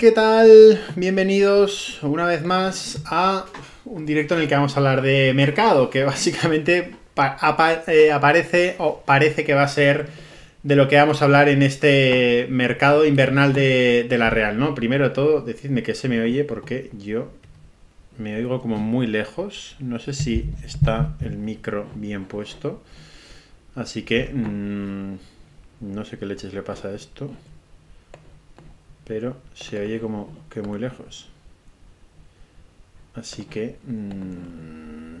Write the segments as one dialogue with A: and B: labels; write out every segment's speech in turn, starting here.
A: ¿qué tal? Bienvenidos una vez más a un directo en el que vamos a hablar de mercado, que básicamente eh, aparece o parece que va a ser de lo que vamos a hablar en este mercado invernal de, la Real, ¿no? Primero de todo, decidme que se me oye porque yo me oigo como muy lejos. No sé si está el micro bien puesto. Así que... Mm, no sé qué leches le pasa a esto pero se oye como que muy lejos. Así que... Mm,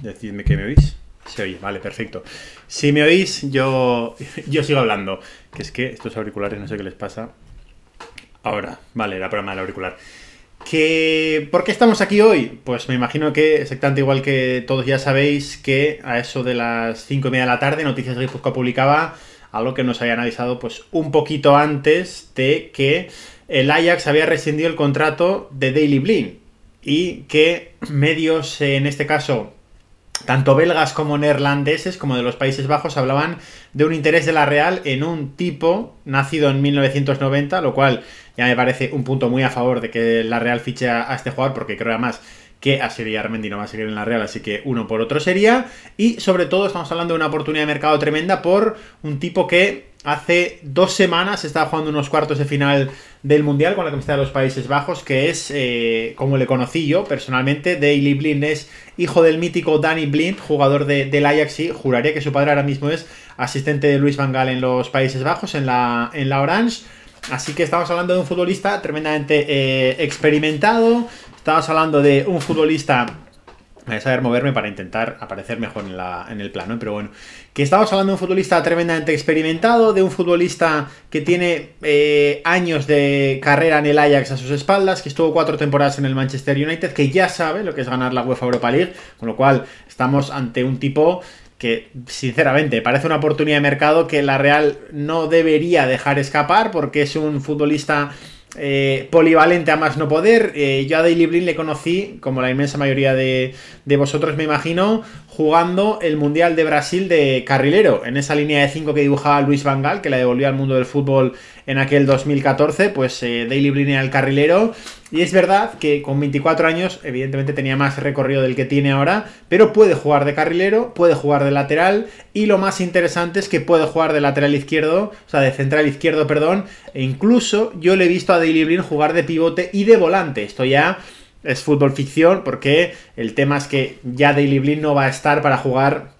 A: decidme que me oís. Se oye, vale, perfecto. Si me oís, yo, yo sigo hablando. Que es que estos auriculares no sé qué les pasa. Ahora, vale, la programa del auricular. Que, ¿Por qué estamos aquí hoy? Pues me imagino que exactamente igual que todos ya sabéis que a eso de las 5 y media de la tarde Noticias de Guipúzcoa publicaba algo que nos había analizado pues un poquito antes de que el Ajax había rescindido el contrato de Daily Blin y que medios, en este caso, tanto belgas como neerlandeses, como de los Países Bajos, hablaban de un interés de la Real en un tipo nacido en 1990, lo cual ya me parece un punto muy a favor de que la Real fiche a este jugador, porque creo además que así Armendi no va a seguir en la Real, así que uno por otro sería. Y sobre todo estamos hablando de una oportunidad de mercado tremenda por un tipo que hace dos semanas estaba jugando unos cuartos de final del Mundial con la camiseta de los Países Bajos, que es, eh, como le conocí yo personalmente, Daily Blind, es hijo del mítico Danny Blind, jugador del Ajax, y juraría que su padre ahora mismo es asistente de Luis Van Gaal en los Países Bajos, en la, en la Orange. Así que estamos hablando de un futbolista tremendamente eh, experimentado, Estabas hablando de un futbolista Voy a saber moverme para intentar aparecer mejor en, el plano, ¿eh? pero bueno. Que estamos hablando de un futbolista tremendamente experimentado, de un futbolista que tiene eh, años de carrera en el Ajax a sus espaldas, que estuvo cuatro temporadas en el Manchester United, que ya sabe lo que es ganar la UEFA Europa League, con lo cual estamos ante un tipo que sinceramente parece una oportunidad de mercado que la Real no debería dejar escapar porque es un futbolista eh, polivalente a más no poder. Eh, yo a Daily Blin le conocí, como la inmensa mayoría de, de vosotros me imagino, jugando el Mundial de Brasil de carrilero. En esa línea de 5 que dibujaba Luis Vangal, que la devolvió al mundo del fútbol en aquel 2014, pues eh, Daily Brin era el carrilero. Y es verdad que con 24 años, evidentemente tenía más recorrido del que tiene ahora, pero puede jugar de carrilero, puede jugar de lateral, y lo más interesante es que puede jugar de lateral izquierdo, o sea, de central izquierdo, perdón, e incluso yo le he visto a Daily Blin jugar de pivote y de volante. Esto ya es fútbol ficción porque el tema es que ya Daily Blind no va a estar para jugar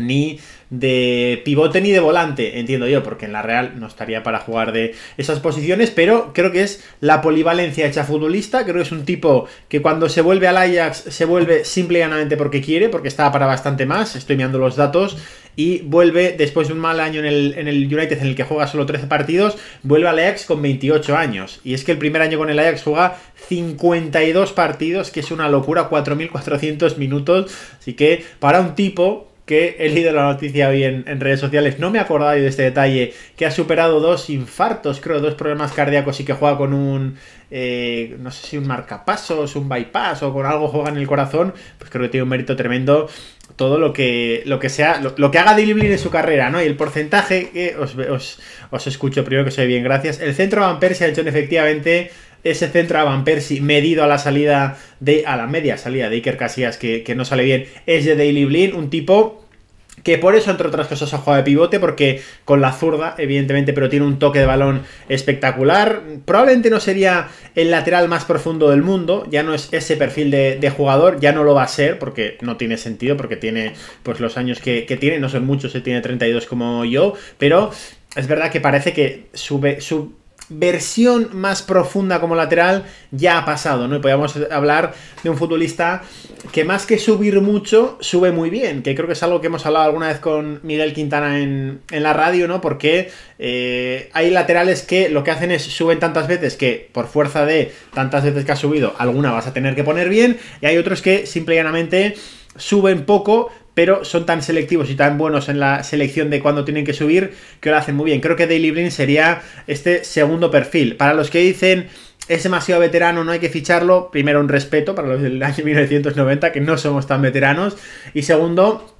A: ni de pivote ni de volante, entiendo yo, porque en la Real no estaría para jugar de esas posiciones, pero creo que es la polivalencia hecha futbolista, creo que es un tipo que cuando se vuelve al Ajax se vuelve simple porque quiere, porque estaba para bastante más, estoy mirando los datos, y vuelve después de un mal año en el, en el United en el que juega solo 13 partidos, vuelve al Ajax con 28 años, y es que el primer año con el Ajax juega 52 partidos, que es una locura, 4.400 minutos, así que para un tipo que he leído la noticia hoy en, redes sociales, no me acordaba yo de este detalle, que ha superado dos infartos, creo, dos problemas cardíacos y que juega con un, eh, no sé si un marcapasos, un bypass o con algo juega en el corazón, pues creo que tiene un mérito tremendo todo lo que, lo que sea, lo, que haga en su carrera, ¿no? Y el porcentaje que os, escucho primero que soy bien, gracias. El centro Van Persie ha hecho efectivamente ese centro a Van medido a la salida de. a la media salida de Iker Casillas, que, no sale bien, es de Daily Blin, un tipo que por eso, entre otras cosas, ha jugado de pivote, porque con la zurda, evidentemente, pero tiene un toque de balón espectacular. Probablemente no sería el lateral más profundo del mundo, ya no es ese perfil de, jugador, ya no lo va a ser, porque no tiene sentido, porque tiene pues los años que, tiene, no son muchos, se tiene 32 como yo, pero es verdad que parece que sube, versión más profunda como lateral ya ha pasado, ¿no? Y podríamos hablar de un futbolista que más que subir mucho, sube muy bien, que creo que es algo que hemos hablado alguna vez con Miguel Quintana en, la radio, ¿no? Porque eh, hay laterales que lo que hacen es suben tantas veces que por fuerza de tantas veces que has subido, alguna vas a tener que poner bien, y hay otros que simple y llanamente suben poco, pero son tan selectivos y tan buenos en la selección de cuándo tienen que subir que lo hacen muy bien. Creo que Daily Blind sería este segundo perfil. Para los que dicen es demasiado veterano, no hay que ficharlo, primero un respeto para los del año 1990, que no somos tan veteranos, y segundo,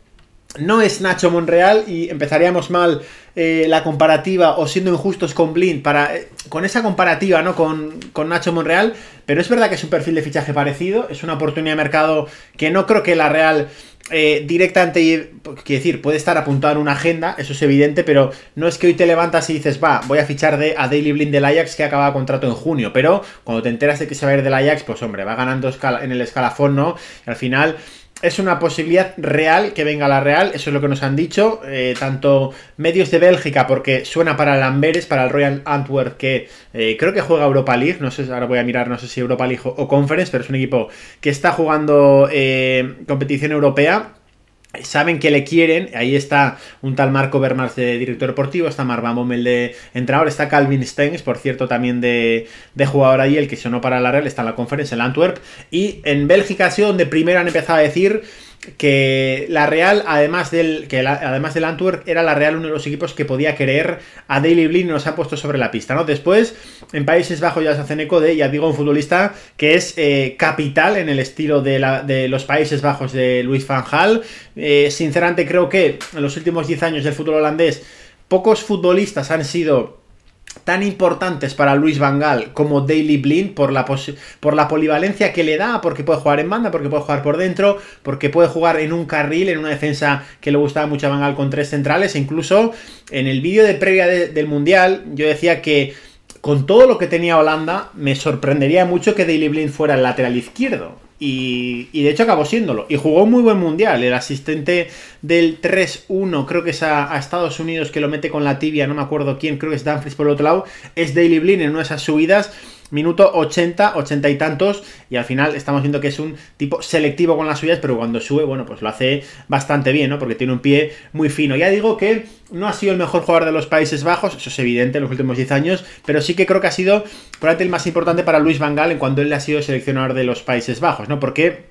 A: no es Nacho Monreal y empezaríamos mal eh, la comparativa o siendo injustos con Blind para, eh, con esa comparativa ¿no? Con, con, Nacho Monreal, pero es verdad que es un perfil de fichaje parecido, es una oportunidad de mercado que no creo que la Real eh, directamente, pues, quiero decir, puede estar apuntado en una agenda, eso es evidente, pero no es que hoy te levantas y dices, va, voy a fichar de, a Daily Blind del Ajax que acaba contrato en junio, pero cuando te enteras de que se va a ir del Ajax, pues hombre, va ganando en el escalafón, ¿no? Y al final es una posibilidad real que venga la Real, eso es lo que nos han dicho, eh, tanto medios de Bélgica, porque suena para el Amberes, para el Royal Antwerp, que eh, creo que juega Europa League, no sé, ahora voy a mirar, no sé si Europa League o, Conference, pero es un equipo que está jugando eh, competición europea, saben que le quieren, ahí está un tal Marco Bermars de director deportivo, está Marva Bommel de entrenador, está Calvin Stengs, por cierto, también de, jugador ahí, el que sonó para la Real, está en la conferencia en Antwerp, y en Bélgica ha sido donde primero han empezado a decir que la Real, además del, que además Antwerp, era la Real uno de los equipos que podía creer a Daily Blind y nos ha puesto sobre la pista, ¿no? Después, en Países Bajos ya se hace eco de, ya digo, un futbolista que es eh, capital en el estilo de, los Países Bajos de Luis Van Gaal. Eh, sinceramente creo que en los últimos 10 años del fútbol holandés, pocos futbolistas han sido tan importantes para Luis Vangal como Daily Blind por la, por la polivalencia que le da, porque puede jugar en banda, porque puede jugar por dentro, porque puede jugar en un carril, en una defensa que le gustaba mucho a Vangal con tres centrales. E incluso en el vídeo de previa del Mundial, yo decía que con todo lo que tenía Holanda, me sorprendería mucho que Daily Blind fuera el lateral izquierdo. Y, de hecho acabó siéndolo. Y jugó un muy buen mundial. El asistente del 3-1, creo que es a, Estados Unidos, que lo mete con la tibia, no me acuerdo quién, creo que es Danfries por el otro lado, es Daily Blind en una de esas subidas. Minuto 80, 80 y tantos, y al final estamos viendo que es un tipo selectivo con las suyas, pero cuando sube, bueno, pues lo hace bastante bien, ¿no? Porque tiene un pie muy fino. Ya digo que no ha sido el mejor jugador de los Países Bajos, eso es evidente en los últimos 10 años, pero sí que creo que ha sido probablemente el más importante para Luis Van Gaal en cuanto él ha sido seleccionador de los Países Bajos, ¿no? Porque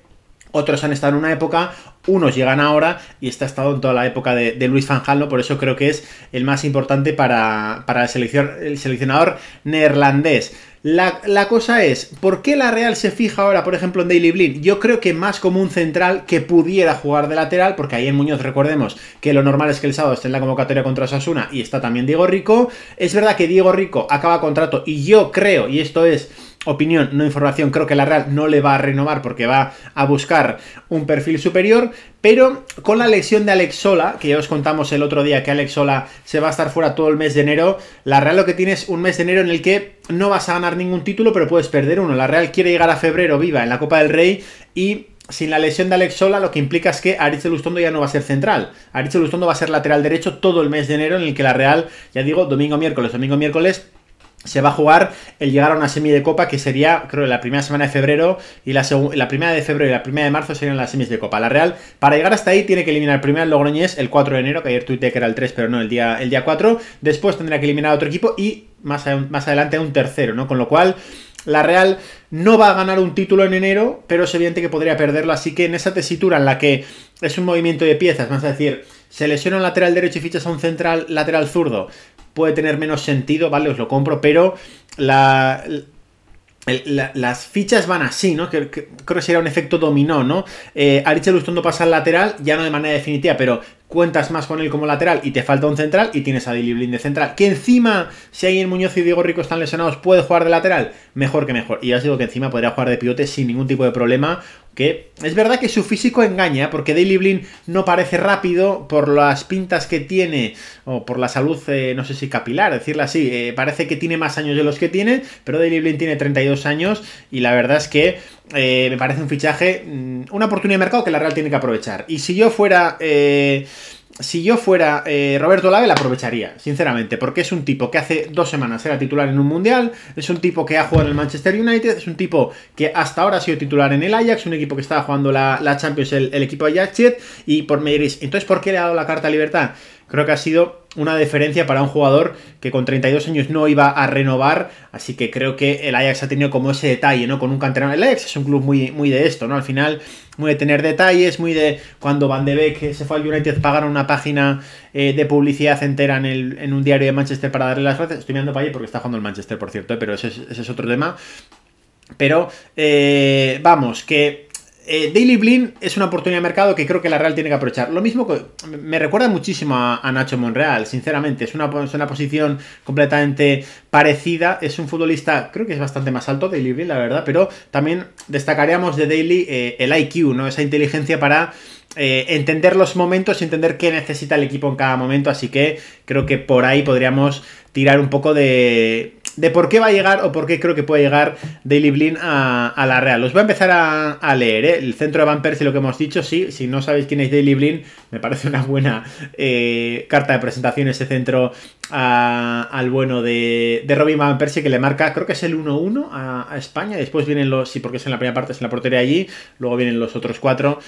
A: otros han estado en una época, unos llegan ahora y está estado en toda la época de, Luis Van Gaal, por eso creo que es el más importante para, el, seleccionador neerlandés. La, cosa es, ¿por qué la Real se fija ahora, por ejemplo, en Daily Blind? Yo creo que más como un central que pudiera jugar de lateral, porque ahí en Muñoz recordemos que lo normal es que el sábado esté en la convocatoria contra Sasuna y está también Diego Rico. Es verdad que Diego Rico acaba contrato y yo creo, y esto es opinión, no información, creo que la Real no le va a renovar porque va a buscar un perfil superior, pero con la lesión de Alex Sola, que ya os contamos el otro día que Alex Sola se va a estar fuera todo el mes de enero, la Real lo que tiene es un mes de enero en el que no vas a ganar ningún título, pero puedes perder uno. La Real quiere llegar a febrero viva en la Copa del Rey y sin la lesión de Alex Sola, lo que implica es que Aritz Lustondo ya no va a ser central. Aritz Lustondo va a ser lateral derecho todo el mes de enero, en el que la Real, ya digo, domingo, miércoles, domingo, miércoles, se va a jugar el llegar a una semi de copa que sería, creo, la primera semana de febrero y la, la primera de febrero y la primera de marzo serían las semis de copa. La Real, para llegar hasta ahí, tiene que eliminar primero al Logroñés el 4 de enero, que ayer tuiteé que era el 3, pero no, el día, el día 4. Después tendrá que eliminar a otro equipo y más, más adelante a un tercero, ¿no? Con lo cual... La Real no va a ganar un título en enero, pero es evidente que podría perderlo. Así que en esa tesitura en la que es un movimiento de piezas, más a decir, se lesiona un lateral derecho y fichas a un central lateral zurdo, puede tener menos sentido, vale, os lo compro, pero la, las fichas van así, ¿no? Que, creo que sería un efecto dominó, ¿no? Eh, dicho Lustondo pasa al lateral, ya no de manera definitiva, pero cuentas más con él como lateral y te falta un central y tienes a Daily de central. Que encima, si alguien Muñoz y Diego Rico están lesionados, puede jugar de lateral, mejor que mejor. Y ya os digo que encima podría jugar de pivote sin ningún tipo de problema. Que es verdad que su físico engaña, porque Daily Blin no parece rápido por las pintas que tiene, o por la salud, eh, no sé si capilar, decirlo así, eh, parece que tiene más años de los que tiene, pero Daily Blin tiene 32 años y la verdad es que eh, me parece un fichaje, mm, una oportunidad de mercado que la Real tiene que aprovechar. Y si yo fuera eh, si yo fuera eh, Roberto Lave, la aprovecharía, sinceramente, porque es un tipo que hace dos semanas era titular en un mundial, es un tipo que ha jugado en el Manchester United, es un tipo que hasta ahora ha sido titular en el Ajax, un equipo que estaba jugando la, Champions, el, equipo Ajax y por me diréis, entonces, ¿por qué le ha dado la carta libertad? Creo que ha sido una deferencia para un jugador que con 32 años no iba a renovar, así que creo que el Ajax ha tenido como ese detalle, ¿no? Con un canterano. El Ajax es un club muy, muy de esto, ¿no? Al final muy de tener detalles, muy de cuando Van de Beek se fue al United pagaron una página eh, de publicidad entera en, el, en, un diario de Manchester para darle las gracias. Estoy mirando para allí porque está jugando el Manchester, por cierto, eh, pero ese es, otro tema. Pero eh, vamos, que eh, Daily Blin es una oportunidad de mercado que creo que la Real tiene que aprovechar. Lo mismo me recuerda muchísimo a, Nacho Monreal, sinceramente. Es una, una, posición completamente parecida. Es un futbolista, creo que es bastante más alto, Daily Blin, la verdad, pero también destacaríamos de Daily eh, el IQ, ¿no? Esa inteligencia para eh, entender los momentos y entender qué necesita el equipo en cada momento. Así que creo que por ahí podríamos tirar un poco de, de por qué va a llegar o por qué creo que puede llegar Daily Blin a, la Real. Los voy a empezar a, leer, ¿eh? El centro de Van Persie, lo que hemos dicho, sí, si no sabéis quién es Daily Blin, me parece una buena eh, carta de presentación ese centro al bueno de, de Robin Van Persie, que le marca, creo que es el 1-1 a, España, después vienen los, sí, porque es en la primera parte, es en la portería allí, luego vienen los otros cuatro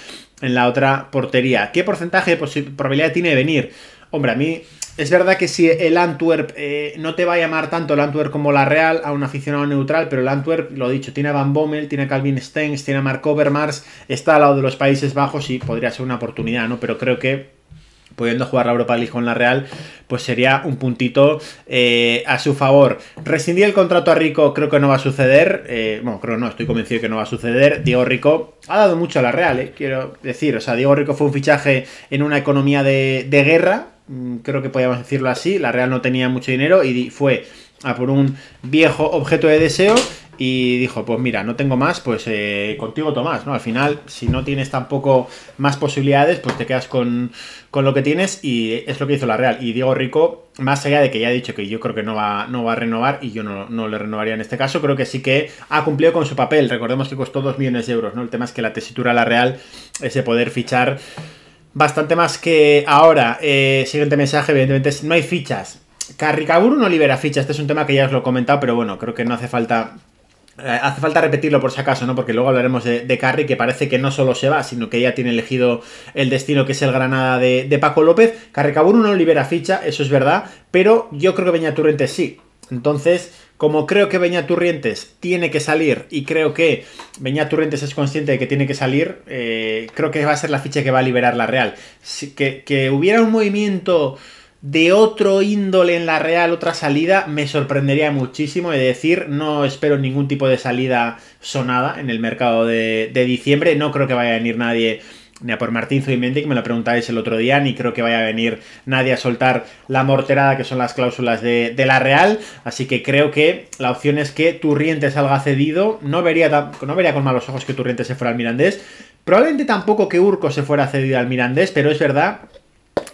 A: en la otra portería. ¿Qué porcentaje de probabilidad tiene de venir? Hombre, a mí es verdad que si el Antwerp eh, no te va a llamar tanto el Antwerp como la Real a un aficionado neutral, pero el Antwerp, lo he dicho, tiene a Van Bommel, tiene a Calvin Stengs, tiene a Mark Overmars, está al lado de los Países Bajos y podría ser una oportunidad, ¿no? Pero creo que pudiendo jugar la Europa League con la Real, pues sería un puntito eh, a su favor. Rescindir el contrato a Rico creo que no va a suceder. Eh, bueno, creo no, estoy convencido que no va a suceder. Diego Rico ha dado mucho a la Real, eh, quiero decir. O sea, Diego Rico fue un fichaje en una economía de, de guerra, Mm, creo que podíamos decirlo así, la Real no tenía mucho dinero y fue a por un viejo objeto de deseo y dijo, pues mira, no tengo más, pues eh, contigo Tomás, ¿no? Al final, si no tienes tampoco más posibilidades, pues te quedas con, lo que tienes y es lo que hizo la Real. Y Diego Rico, más allá de que ya ha dicho que yo creo que no va, no va a renovar y yo no, le renovaría en este caso, creo que sí que ha cumplido con su papel. Recordemos que costó dos millones de euros, ¿no? El tema es que la tesitura de la Real ese poder fichar Bastante más que ahora. Eh, siguiente mensaje, evidentemente, no hay fichas. Carricaburu no libera fichas. Este es un tema que ya os lo he comentado, pero bueno, creo que no hace falta eh, Hace falta repetirlo por si acaso, ¿no? Porque luego hablaremos de, Carri, que parece que no solo se va, sino que ya tiene elegido el destino que es el Granada de, Paco López. Carri no libera ficha, eso es verdad, pero yo creo que Turrente sí. Entonces, como creo que Beñaturrientes tiene que salir y creo que Beñaturrientes es consciente de que tiene que salir, eh, creo que va a ser la ficha que va a liberar la Real. que, hubiera un movimiento de otro índole en la Real, otra salida, me sorprendería muchísimo. Es decir, no espero ningún tipo de salida sonada en el mercado de, de diciembre. No creo que vaya a venir nadie ni a por Martín Zubimendi, que me lo preguntáis el otro día, ni creo que vaya a venir nadie a soltar la morterada que son las cláusulas de, la Real. Así que creo que la opción es que Turriente salga cedido. No vería, no vería con malos ojos que Turriente se fuera al Mirandés. Probablemente tampoco que Urco se fuera cedido al Mirandés, pero es verdad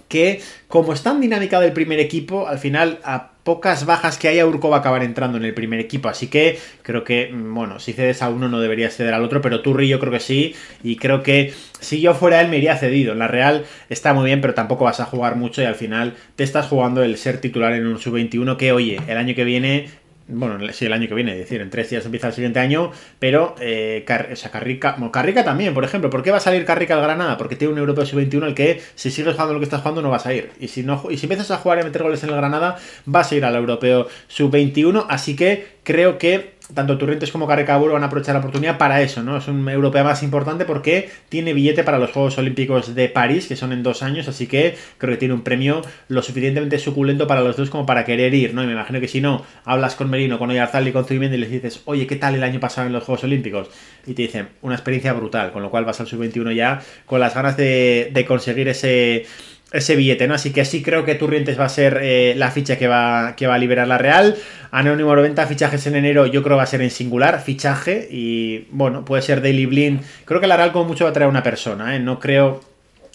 A: que como es tan dinámica del primer equipo, al final pocas bajas que haya, Urco va a acabar entrando en el primer equipo. Así que creo que, mm, bueno, si cedes a uno no deberías ceder al otro, pero Turri yo creo que sí. Y creo que si yo fuera él me iría cedido. En la Real está muy bien, pero tampoco vas a jugar mucho y al final te estás jugando el ser titular en un sub-21 que, oye, el año que viene bueno, sí, el año que viene, es decir, en tres días empieza el siguiente año, pero eh, o Carrica, también, por ejemplo, ¿por qué va a salir Carrica al Granada? Porque tiene un Europeo sub-21 al que si sigues jugando lo que estás jugando no vas a ir. Y si, no, y si empiezas a jugar y a meter goles en el Granada, vas a ir al Europeo sub-21, así que creo que tanto Turrientes como Carrecaburo van a aprovechar la oportunidad para eso, ¿no? Es un europeo más importante porque tiene billete para los Juegos Olímpicos de París, que son en dos años, así que creo que tiene un premio lo suficientemente suculento para los dos como para querer ir, ¿no? Y me imagino que si no, hablas con Merino, con Oyarzal y con Zubimendi y les dices, oye, ¿qué tal el año pasado en los Juegos Olímpicos? Y te dicen, una experiencia brutal, con lo cual vas al sub-21 ya con las ganas de, de conseguir ese ese billete, ¿no? Así que sí creo que Turrientes va a ser eh, la ficha que va, que va a liberar la Real. Anónimo 90, fichajes en enero, yo creo que va a ser en singular, fichaje. Y bueno, puede ser Daily Blind. Creo que la Real como mucho va a traer una persona, ¿eh? No creo...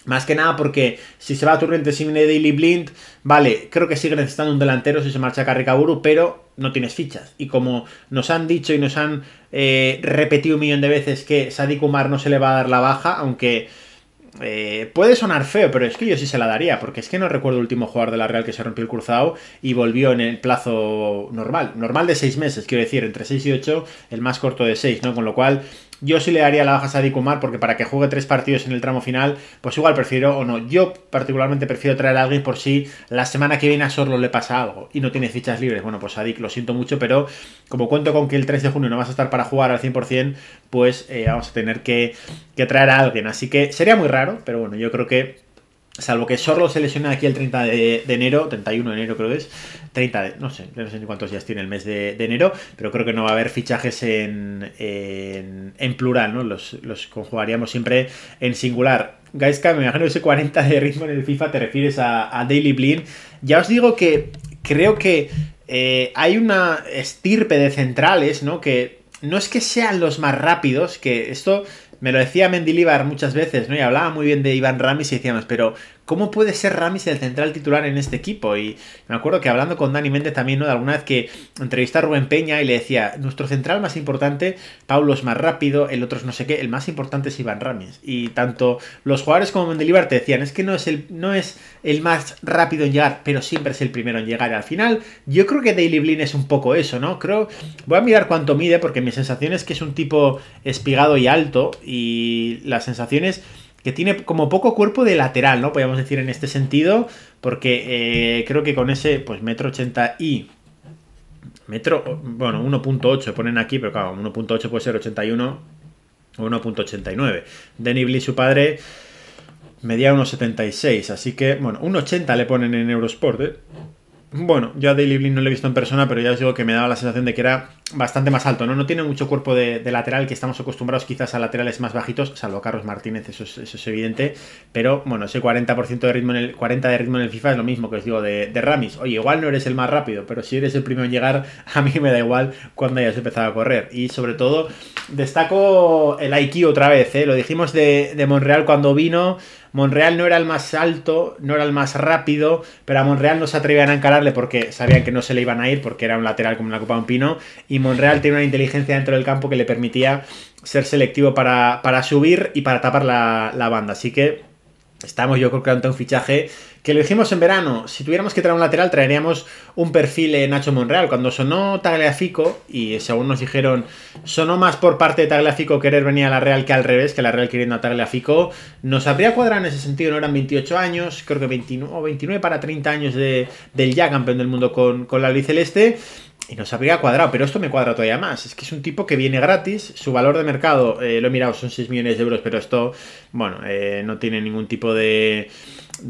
A: Más que nada porque si se va a Turrientes sin Daily Blind, vale, creo que sigue necesitando un delantero si se marcha Carricaburu, pero no tienes fichas. Y como nos han dicho y nos han eh, repetido un millón de veces que Sadik Umar no se le va a dar la baja, aunque eh, puede sonar feo, pero es que yo sí se la daría, porque es que no recuerdo el último jugador de la Real que se rompió el cruzado y volvió en el plazo normal, normal de seis meses, quiero decir, entre seis y ocho, el más corto de seis, ¿no? Con lo cual, yo sí le daría la baja a Sadik porque para que juegue tres partidos en el tramo final, pues igual prefiero o no. Yo particularmente prefiero traer a alguien por si la semana que viene a Sorlo le pasa algo y no tiene fichas libres. Bueno, pues Sadik, lo siento mucho, pero como cuento con que el 3 de junio no vas a estar para jugar al 100%, pues eh, vamos a tener que, que traer a alguien. Así que sería muy raro, pero bueno, yo creo que Salvo que Sorlo se lesiona aquí el 30 de, enero, 31 de enero creo que es, 30 de, no sé, no sé ni cuántos días tiene el mes de, enero, pero creo que no va a haber fichajes en, en, plural, ¿no? Los, conjugaríamos siempre en singular. Gaiska, me imagino ese 40 de ritmo en el FIFA te refieres a, Daily Blin. Ya os digo que creo que eh, hay una estirpe de centrales, ¿no? Que no es que sean los más rápidos, que esto me lo decía Mendilibar muchas veces, ¿no? Y hablaba muy bien de Iván Ramis y decíamos, pero ¿Cómo puede ser Ramis el central titular en este equipo? Y me acuerdo que hablando con Dani Méndez también, ¿no? De alguna vez que entrevista a Rubén Peña y le decía, nuestro central más importante, Paulo es más rápido, el otro es no sé qué, el más importante es Iván Ramis. Y tanto los jugadores como Mendilibar te decían, es que no es el, no es el más rápido en llegar, pero siempre es el primero en llegar. al final, yo creo que Daily Blin es un poco eso, ¿no? Creo, voy a mirar cuánto mide, porque mi sensación es que es un tipo espigado y alto, y las sensaciones que tiene como poco cuerpo de lateral, ¿no? Podríamos decir en este sentido, porque eh, creo que con ese, pues, metro 80 y metro, bueno, 1.8 ponen aquí, pero claro, 1.8 puede ser 81 o 1.89. Denny Bly, su padre, medía 1.76, así que, bueno, 1.80 le ponen en Eurosport, ¿eh? Bueno, yo a Daily no lo he visto en persona, pero ya os digo que me daba la sensación de que era bastante más alto, ¿no? No tiene mucho cuerpo de, lateral, que estamos acostumbrados quizás a laterales más bajitos, salvo Carlos Martínez, eso es, evidente. Pero bueno, ese 40% de ritmo en el 40 de ritmo en el FIFA es lo mismo que os digo de, Ramis. Oye, igual no eres el más rápido, pero si eres el primero en llegar, a mí me da igual cuando hayas empezado a correr. Y sobre todo, destaco el IQ otra vez, ¿eh? Lo dijimos de, de Monreal cuando vino. Monreal no era el más alto, no era el más rápido, pero a Monreal no se atrevían a encararle porque sabían que no se le iban a ir porque era un lateral como la copa de un pino y Monreal tiene una inteligencia dentro del campo que le permitía ser selectivo para, subir y para tapar la, la banda. Así que Estamos yo creo que ante un fichaje que lo dijimos en verano. Si tuviéramos que traer un lateral, traeríamos un perfil en Nacho Monreal. Cuando sonó Tagliafico, y según nos dijeron, sonó más por parte de Tagliafico querer venir a la Real que al revés, que la Real queriendo a Tagliafico, nos habría cuadrado en ese sentido. No eran 28 años, creo que 29, 29 para 30 años de, del ya campeón del mundo con, con la Celeste. Y nos habría cuadrado, pero esto me cuadra todavía más. Es que es un tipo que viene gratis, su valor de mercado, eh, lo he mirado, son 6 millones de euros, pero esto, bueno, eh, no tiene ningún tipo de,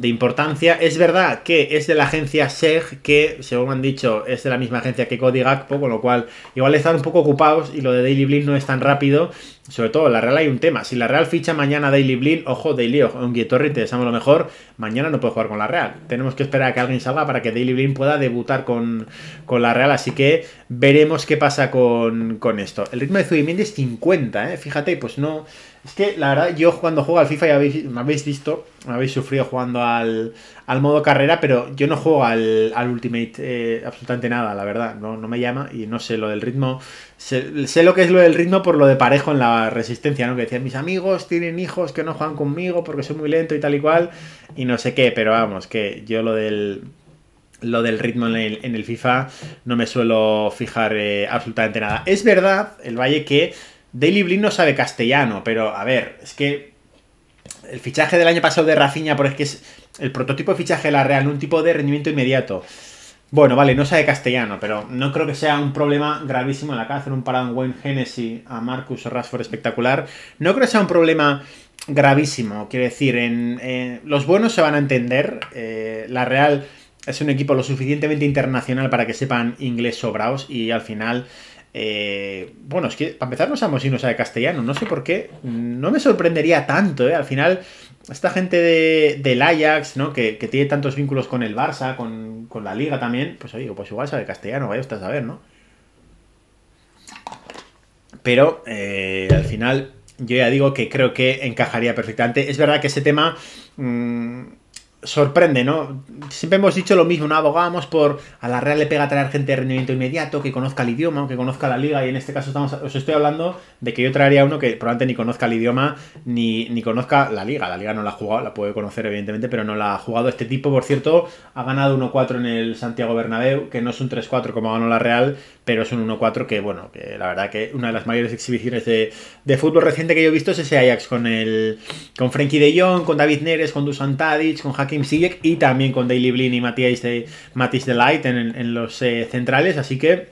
A: importancia. Es verdad que es de la agencia SEG, que, según han dicho, es de la misma agencia que Cody Gakpo, con lo cual igual están un poco ocupados y lo de Daily Blind no es tan rápido, sobre todo, la Real hay un tema. Si la Real ficha mañana Daily Blin, ojo, Daily, un Torri, te deseamos lo mejor, mañana no puede jugar con la Real. Tenemos que esperar a que alguien salga para que Daily Blin pueda debutar con, la Real. Así que veremos qué pasa con, esto. El ritmo de Zubimendi es 50, ¿eh? Fíjate, pues no... Es que la verdad, yo cuando juego al FIFA ya me habéis visto, me habéis sufrido jugando al, modo carrera, pero yo no juego al, Ultimate eh, absolutamente nada, la verdad. No, no me llama y no sé lo del ritmo. Sé, sé lo que es lo del ritmo por lo de parejo en la resistencia, ¿no? Que decían, mis amigos tienen hijos que no juegan conmigo porque soy muy lento y tal y cual, y no sé qué, pero vamos, que yo lo del lo del ritmo en el, FIFA no me suelo fijar eh, absolutamente nada. Es verdad, el Valle, que Daily Blind no sabe castellano, pero a ver, es que el fichaje del año pasado de Rafinha, por es que es el prototipo de fichaje de la Real, un tipo de rendimiento inmediato. Bueno, vale, no sabe castellano, pero no creo que sea un problema gravísimo. Le acaba de hacer un parado en Wayne Hennessy a Marcus Rashford espectacular. No creo que sea un problema gravísimo. Quiero decir, en, eh, los buenos se van a entender. Eh, la Real es un equipo lo suficientemente internacional para que sepan inglés sobraos y al final... Eh, bueno, es que para empezar no sabemos si no sabe castellano, no sé por qué, no me sorprendería tanto, ¿eh? al final esta gente de, del Ajax, ¿no? Que, tiene tantos vínculos con el Barça, con, la Liga también, pues oye, pues igual sabe castellano, vaya usted a saber, ¿no? Pero eh, al final, yo ya digo que creo que encajaría perfectamente. Es verdad que ese tema. Mm, sorprende, ¿no? Siempre hemos dicho lo mismo, ¿no? Abogamos por a la Real le pega traer gente de rendimiento inmediato, que conozca el idioma, que conozca la liga, y en este caso estamos, os estoy hablando de que yo traería uno que probablemente ni conozca el idioma ni, ni conozca la liga. La liga no la ha jugado, la puede conocer evidentemente, pero no la ha jugado. Este tipo, por cierto, ha ganado 1-4 en el Santiago Bernabéu, que no es un 3-4 como ganó la Real, pero es un 1-4 que, bueno, que la verdad que una de las mayores exhibiciones de, fútbol reciente que yo he visto es ese Ajax con el con Frenkie de Jong, con David Neres, con Dusan Tadic, con Hakim Ziyech y también con Daily Blin y Matías de, Matis Light en, los eh, centrales, así que,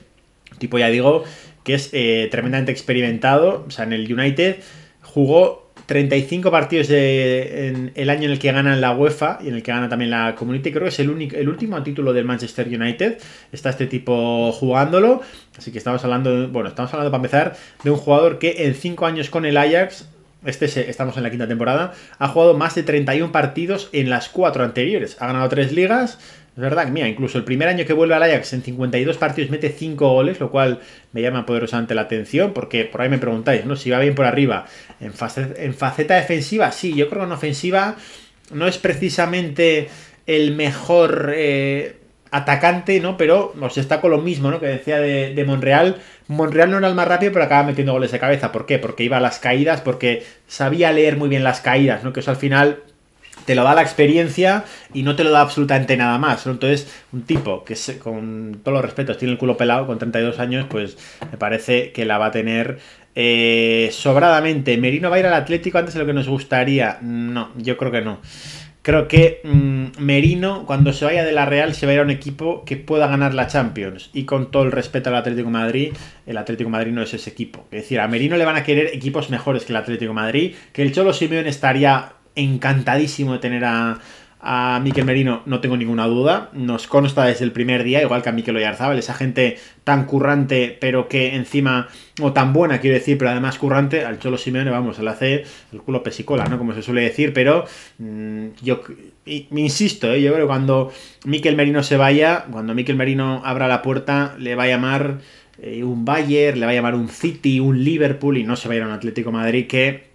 A: tipo ya digo, que es eh, tremendamente experimentado, o sea, en el United jugó 35 partidos en el año en el que ganan la UEFA y en el que gana también la Community. Creo que es el, único, el último título del Manchester United. Está este tipo jugándolo. Así que estamos hablando, bueno, estamos hablando para empezar de un jugador que en 5 años con el Ajax, este estamos en la quinta temporada, ha jugado más de 31 partidos en las 4 anteriores. Ha ganado 3 ligas es verdad mira, incluso el primer año que vuelve al Ajax en 52 partidos mete 5 goles, lo cual me llama poderosamente la atención, porque por ahí me preguntáis, ¿no? Si va bien por arriba. En, faceta, defensiva, sí, yo creo que en ofensiva no es precisamente el mejor eh, atacante, ¿no? Pero os destaco lo mismo, ¿no? Que decía de, Montreal. Monreal. Monreal no era el más rápido, pero acaba metiendo goles de cabeza. ¿Por qué? Porque iba a las caídas, porque sabía leer muy bien las caídas, ¿no? Que eso al final te lo da la experiencia y no te lo da absolutamente nada más. Entonces, un tipo que con todos los respetos tiene el culo pelado con 32 años, pues me parece que la va a tener eh, sobradamente. ¿Merino va a ir al Atlético antes de lo que nos gustaría? No, yo creo que no. Creo que mm, Merino, cuando se vaya de la Real, se va a ir a un equipo que pueda ganar la Champions. Y con todo el respeto al Atlético Madrid, el Atlético Madrid no es ese equipo. Es decir, a Merino le van a querer equipos mejores que el Atlético Madrid, que el Cholo Simeone estaría encantadísimo de tener a, a Miquel Merino no tengo ninguna duda, nos consta desde el primer día, igual que a Miquel Oyarzábal, esa gente tan currante, pero que encima, o tan buena quiero decir, pero además currante, al Cholo Simeone, vamos, se le hace el culo pesicola, ¿no? Como se suele decir, pero mm, yo me insisto, ¿eh? yo creo que cuando Miquel Merino se vaya, cuando Miquel Merino abra la puerta, le va a llamar eh, un Bayern, le va a llamar un City, un Liverpool y no se va a ir a un Atlético Madrid que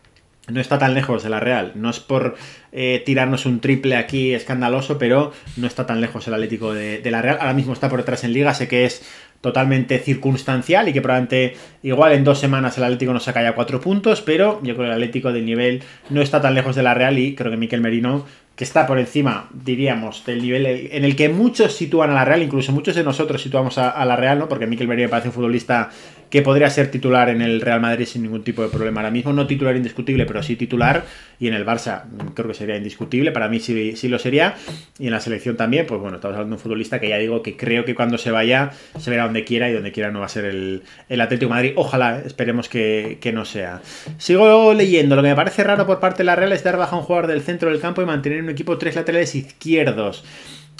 A: no está tan lejos de la Real. No es por eh, tirarnos un triple aquí escandaloso, pero no está tan lejos el Atlético de, la Real. Ahora mismo está por detrás en Liga, sé que es totalmente circunstancial y que probablemente igual en dos semanas el Atlético nos saca ya cuatro puntos, pero yo creo que el Atlético del nivel no está tan lejos de la Real y creo que Miquel Merino que está por encima, diríamos, del nivel en el que muchos sitúan a la Real, incluso muchos de nosotros situamos a, la Real, ¿no? Porque Miquel Merino parece un futbolista que podría ser titular en el Real Madrid sin ningún tipo de problema. Ahora mismo no titular indiscutible, pero sí titular. Y en el Barça mm, creo que sería indiscutible. Para mí sí, sí lo sería. Y en la selección también, pues bueno, estamos hablando de un futbolista que ya digo que creo que cuando se vaya se verá donde quiera y donde quiera no va a ser el, Atlético Madrid. Ojalá, esperemos que, que, no sea. Sigo leyendo. Lo que me parece raro por parte de la Real es dar baja a un jugador del centro del campo y mantener un equipo tres laterales izquierdos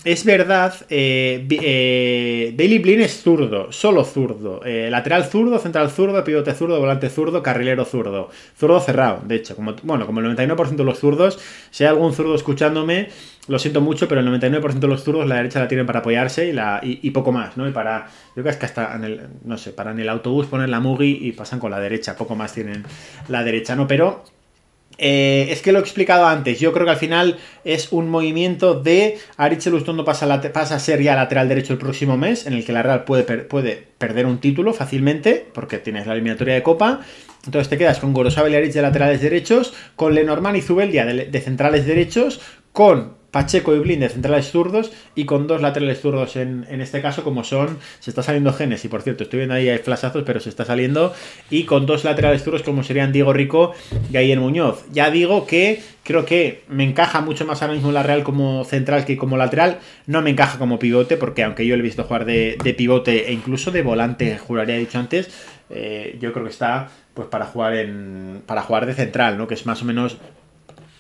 A: es verdad, eh, eh Blin es zurdo, solo zurdo. Eh, lateral zurdo, central zurdo, pivote zurdo, volante zurdo, carrilero zurdo. Zurdo cerrado, de hecho. bueno, como el 99% de los zurdos, si hay algún zurdo escuchándome, lo siento mucho, pero el 99% de los zurdos la derecha la tienen para apoyarse y, la, poco más, ¿no? Y para, yo creo que hasta en el, no sé, para en el autobús poner la mugi y pasan con la derecha, poco más tienen la derecha, ¿no? Pero eh, es que lo he explicado antes. Yo creo que al final es un movimiento de Aritz Elustondo pasa, a ser ya lateral derecho el próximo mes, en el que la Real puede, perder un título fácilmente, porque tienes la eliminatoria de Copa. Entonces te quedas con Gorosabel y Aritz de laterales derechos, con Lenormand y Zubeldia de centrales derechos, con Pacheco y Blinder, centrales zurdos, y con dos laterales zurdos en, este caso, como son, se está saliendo Genes, y por cierto, estoy viendo ahí hay flasazos, pero se está saliendo, y con dos laterales zurdos como serían Diego Rico y Ayer Muñoz. Ya digo que creo que me encaja mucho más ahora mismo la Real como central que como lateral, no me encaja como pivote, porque aunque yo le he visto jugar de, pivote e incluso de volante, juraría dicho antes, eh, yo creo que está pues para jugar en para jugar de central, ¿no? Que es más o menos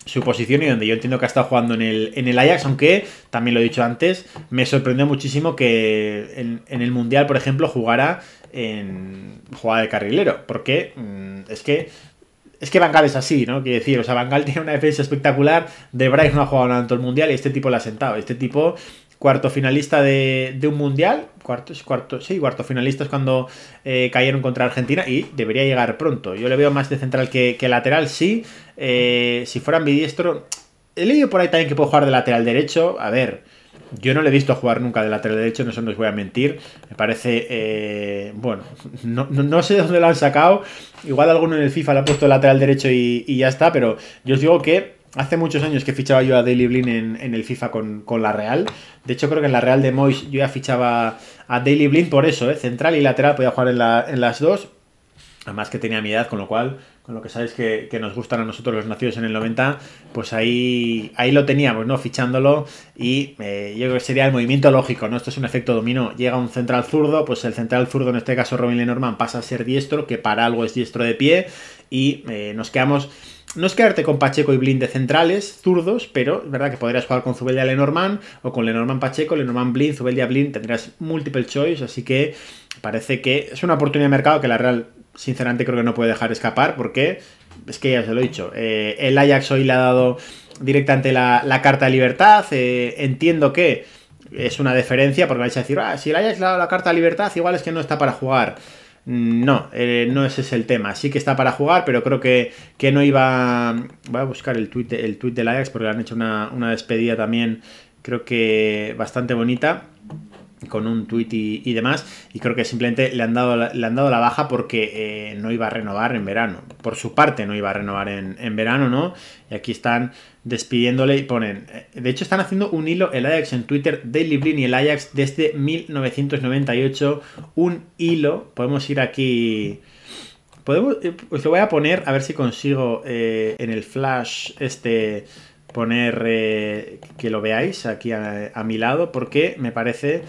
A: su posición y donde yo entiendo que ha estado jugando en el, en el Ajax, aunque también lo he dicho antes, me sorprendió muchísimo que en, el Mundial, por ejemplo, jugara en jugada de carrilero, porque mm, es que es que Bangal es así, ¿no? Quiere decir, o sea, Bangal tiene una defensa espectacular, De Bruyne no ha jugado nada en todo el Mundial y este tipo la ha sentado. Este tipo cuarto finalista de, un mundial, cuartos, cuarto, sí, cuarto es cuando eh, cayeron contra Argentina y debería llegar pronto. Yo le veo más de central que, lateral, sí. Eh, si fuera ambidiestro, he leído por ahí también que puede jugar de lateral derecho. A ver, yo no le he visto jugar nunca de lateral derecho, no se nos voy a mentir. Me parece, eh, bueno, no, sé de dónde lo han sacado. Igual alguno en el FIFA le ha puesto lateral derecho y, y ya está, pero yo os digo que hace muchos años que fichaba yo a Daily Blin en, el FIFA con, la Real. De hecho, creo que en la Real de Mois yo ya fichaba a Daily Blin por eso, ¿eh? central y lateral, podía jugar en, las dos. Además que tenía mi edad, con lo cual, con lo que sabéis que, nos gustan a nosotros los nacidos en el 90, pues ahí, ahí lo teníamos, ¿no? Fichándolo y eh, yo creo que sería el movimiento lógico, ¿no? Esto es un efecto dominó. Llega un central zurdo, pues el central zurdo, en este caso Robin Lenormand, pasa a ser diestro, que para algo es diestro de pie y eh, nos quedamos no es quedarte con Pacheco y Blind de centrales, zurdos, pero es verdad que podrías jugar con Zubeldia Lenormand o con Lenormand Pacheco, Lenormand Blind, Zubeldia Blind, tendrías multiple choice, así que parece que es una oportunidad de mercado que la Real, sinceramente, creo que no puede dejar escapar porque es que ya se lo he dicho, eh, el Ajax hoy le ha dado directamente la, carta de libertad, eh, entiendo que es una deferencia porque vais a decir, ah, si el Ajax le ha dado la carta de libertad, igual es que no está para jugar. No, eh, no ese es el tema. Sí que está para jugar, pero creo que, que no iba. Voy a buscar el tweet, el tweet del Ajax porque han hecho una, una despedida también, creo que bastante bonita con un tweet y, demás, y creo que simplemente le han dado la, le han dado la baja porque eh, no iba a renovar en verano. Por su parte no iba a renovar en, verano, ¿no? Y aquí están despidiéndole y ponen... Eh, de hecho están haciendo un hilo el Ajax en Twitter de Lublin y el Ajax desde 1998. Un hilo, podemos ir aquí... Podemos, eh, os lo voy a poner, a ver si consigo en el flash este poner que lo veáis aquí a mi lado, porque me parece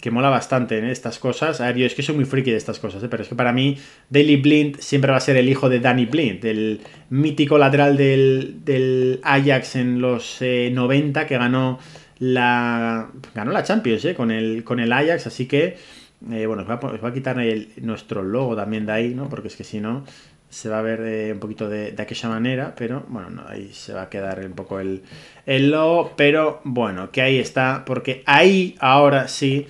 A: que mola bastante en ¿eh? estas cosas. A ver, yo es que soy muy friki de estas cosas, ¿eh? pero es que para mí Daily Blind siempre va a ser el hijo de Danny Blind, el mítico lateral del, del Ajax en los 90 eh, que ganó la, ganó la Champions con, el, con el Ajax, así que... bueno, os voy, a, quitar el, nuestro logo también de ahí, ¿no? Porque es que si no, se va a ver un poquito de, de, aquella manera, pero bueno, no, ahí se va a quedar un poco el, el logo, pero bueno, que ahí está, porque ahí ahora sí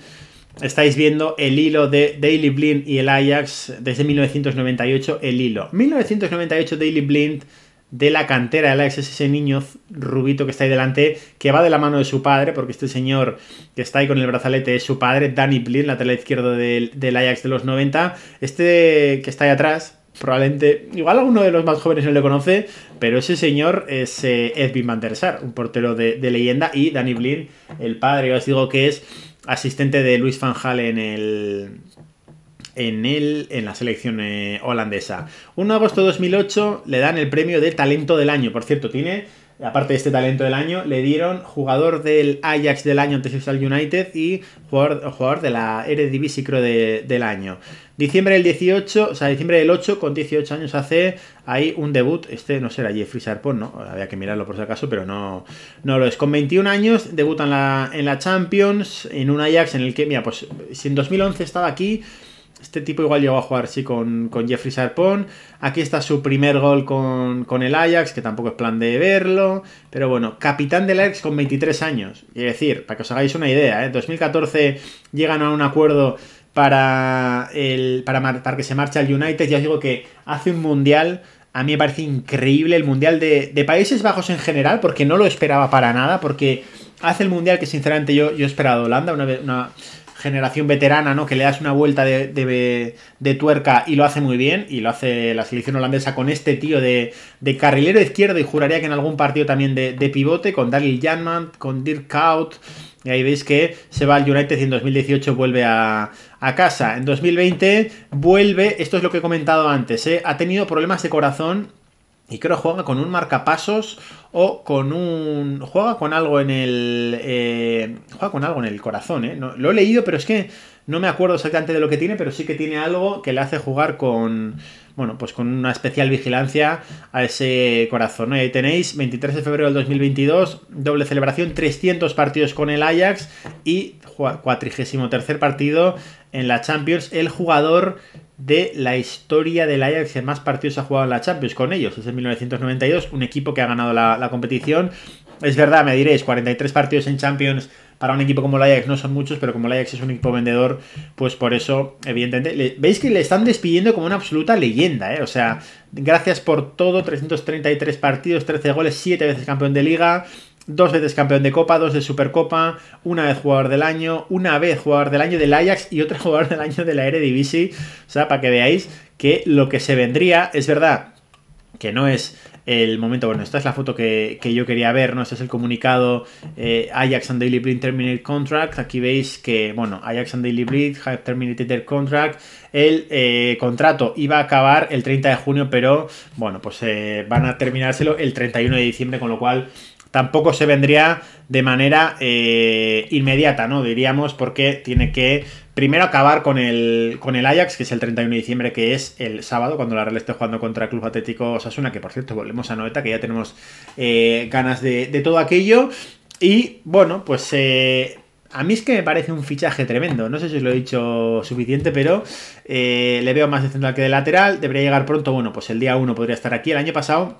A: estáis viendo el hilo de Daily Blind y el Ajax desde 1998, el hilo. 1998 Daily Blind de la cantera del Ajax es ese niño rubito que está ahí delante, que va de la mano de su padre, porque este señor que está ahí con el brazalete es su padre, Danny Blind, la izquierdo del, del Ajax de los 90. Este que está ahí atrás, probablemente, igual alguno de los más jóvenes no le conoce, pero ese señor es eh, Edwin van der Sar, un portero de, leyenda, y Danny Blind, el padre, yo os digo que es asistente de Luis Van Gaal en el, en, el, en la selección eh, holandesa. 1 de agosto de 2008 le dan el premio de talento del año. Por cierto, tiene aparte de este talento del año, le dieron jugador del Ajax del año ante Social United y jugador, de la Eredivisie creo del año. Diciembre del 18, o sea, diciembre del 8, con 18 años hace hay un debut, este no será Jeffrey Sarpon, ¿no? Había que mirarlo por si acaso, pero no, no lo es. Con 21 años debutan en la, en la Champions, en un Ajax en el que, mira, pues si en 2011 estaba aquí este tipo igual llegó a jugar, sí, con, Jeffrey Sarpón. Aquí está su primer gol con, el Ajax, que tampoco es plan de verlo. Pero bueno, capitán del Ajax con 23 años. Es decir, para que os hagáis una idea, ¿eh? en 2014 llegan a un acuerdo para, el, para, que se marche al United. Ya os digo que hace un mundial a mí me parece increíble el Mundial de, Países Bajos en general, porque no lo esperaba para nada, porque hace el Mundial que sinceramente yo, yo esperado, a Holanda, una, una, generación veterana, ¿no? Que le das una vuelta de, de, tuerca y lo hace muy bien. Y lo hace la selección holandesa con este tío de, carrilero izquierdo. Y juraría que en algún partido también de, pivote, con Daniel Janman, con Dirk Kaut. Y ahí veis que se va al United y en 2018 vuelve a, a, casa. En 2020 vuelve, esto es lo que he comentado antes, ¿eh? ha tenido problemas de corazón y creo que juega con un marcapasos o con un. Juega con algo en el. Eh, juega con algo en el corazón, ¿eh? lo he leído, pero es que no me acuerdo exactamente de lo que tiene, pero sí que tiene algo que le hace jugar con bueno, pues con una especial vigilancia a ese corazón. ahí tenéis, 23 de febrero del 2022, doble celebración, 300 partidos con el Ajax y tercer partido en la Champions. El jugador de la historia del Ajax que más partidos ha jugado en la Champions con ellos. Es en 1992, un equipo que ha ganado la, la competición. Es verdad, me diréis, 43 partidos en Champions para un equipo como el Ajax no son muchos, pero como el Ajax es un equipo vendedor, pues por eso, evidentemente, veis que le están despidiendo como una absoluta leyenda, ¿eh? O sea, gracias por todo, 333 partidos, 13 goles, 7 veces campeón de liga, 2 veces campeón de Copa, 2 de Supercopa, una vez jugador del año, una vez jugador del año del Ajax y otra jugador del año de la Eredivisie. O sea, para que veáis que lo que se vendría, es verdad, que no es el momento, bueno, esta es la foto que, yo quería ver, ¿no? Este es el comunicado eh, Ajax and Daily Bleed terminate contract. Aquí veis que, bueno, Ajax and Daily Bleed have terminated their contract. El eh, contrato iba a acabar el 30 de junio, pero, bueno, pues eh, van a terminárselo el 31 de diciembre, con lo cual tampoco se vendría de manera inmediata, ¿no? Diríamos, porque tiene que Primero acabar con el, con el Ajax, que es el 31 de diciembre, que es el sábado, cuando la Real esté jugando contra el Club Atlético Osasuna, que por cierto volvemos a Noeta, que ya tenemos eh, ganas de, todo aquello. Y bueno, pues eh, a mí es que me parece un fichaje tremendo. No sé si os lo he dicho suficiente, pero eh, le veo más de central que de lateral. Debería llegar pronto. Bueno, pues el día 1 podría estar aquí. El año pasado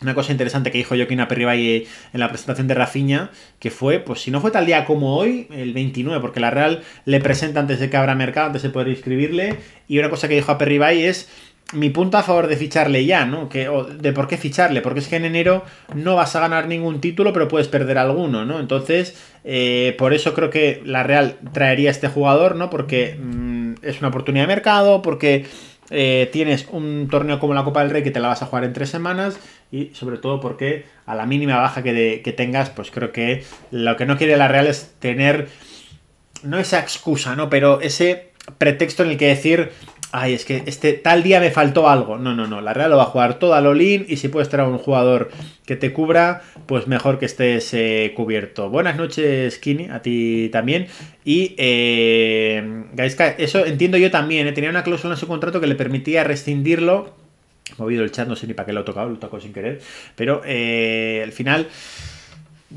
A: una cosa interesante que dijo Joaquín Aperribay eh, en la presentación de Rafiña, que fue, pues si no fue tal día como hoy, el 29, porque la Real le presenta antes de que abra mercado, antes de poder inscribirle, y una cosa que dijo Aperribay es mi punto a favor de ficharle ya, ¿no? Que, de por qué ficharle, porque es que en enero no vas a ganar ningún título, pero puedes perder alguno, ¿no? Entonces, eh, por eso creo que la Real traería a este jugador, ¿no? Porque mm, es una oportunidad de mercado, porque eh, tienes un torneo como la Copa del Rey que te la vas a jugar en tres semanas y sobre todo porque a la mínima baja que, que tengas, pues creo que lo que no quiere la Real es tener, no esa excusa, ¿no? Pero ese pretexto en el que decir, ay, es que este tal día me faltó algo. No, no, no. La Real lo va a jugar todo al y si puedes traer a un jugador que te cubra, pues mejor que estés eh, cubierto. Buenas noches, Kini, a ti también. Y eh, eso entiendo yo también. Eh. Tenía una cláusula en su contrato que le permitía rescindirlo. He movido el chat, no sé ni para qué lo he tocado, lo toco sin querer. Pero eh, al final.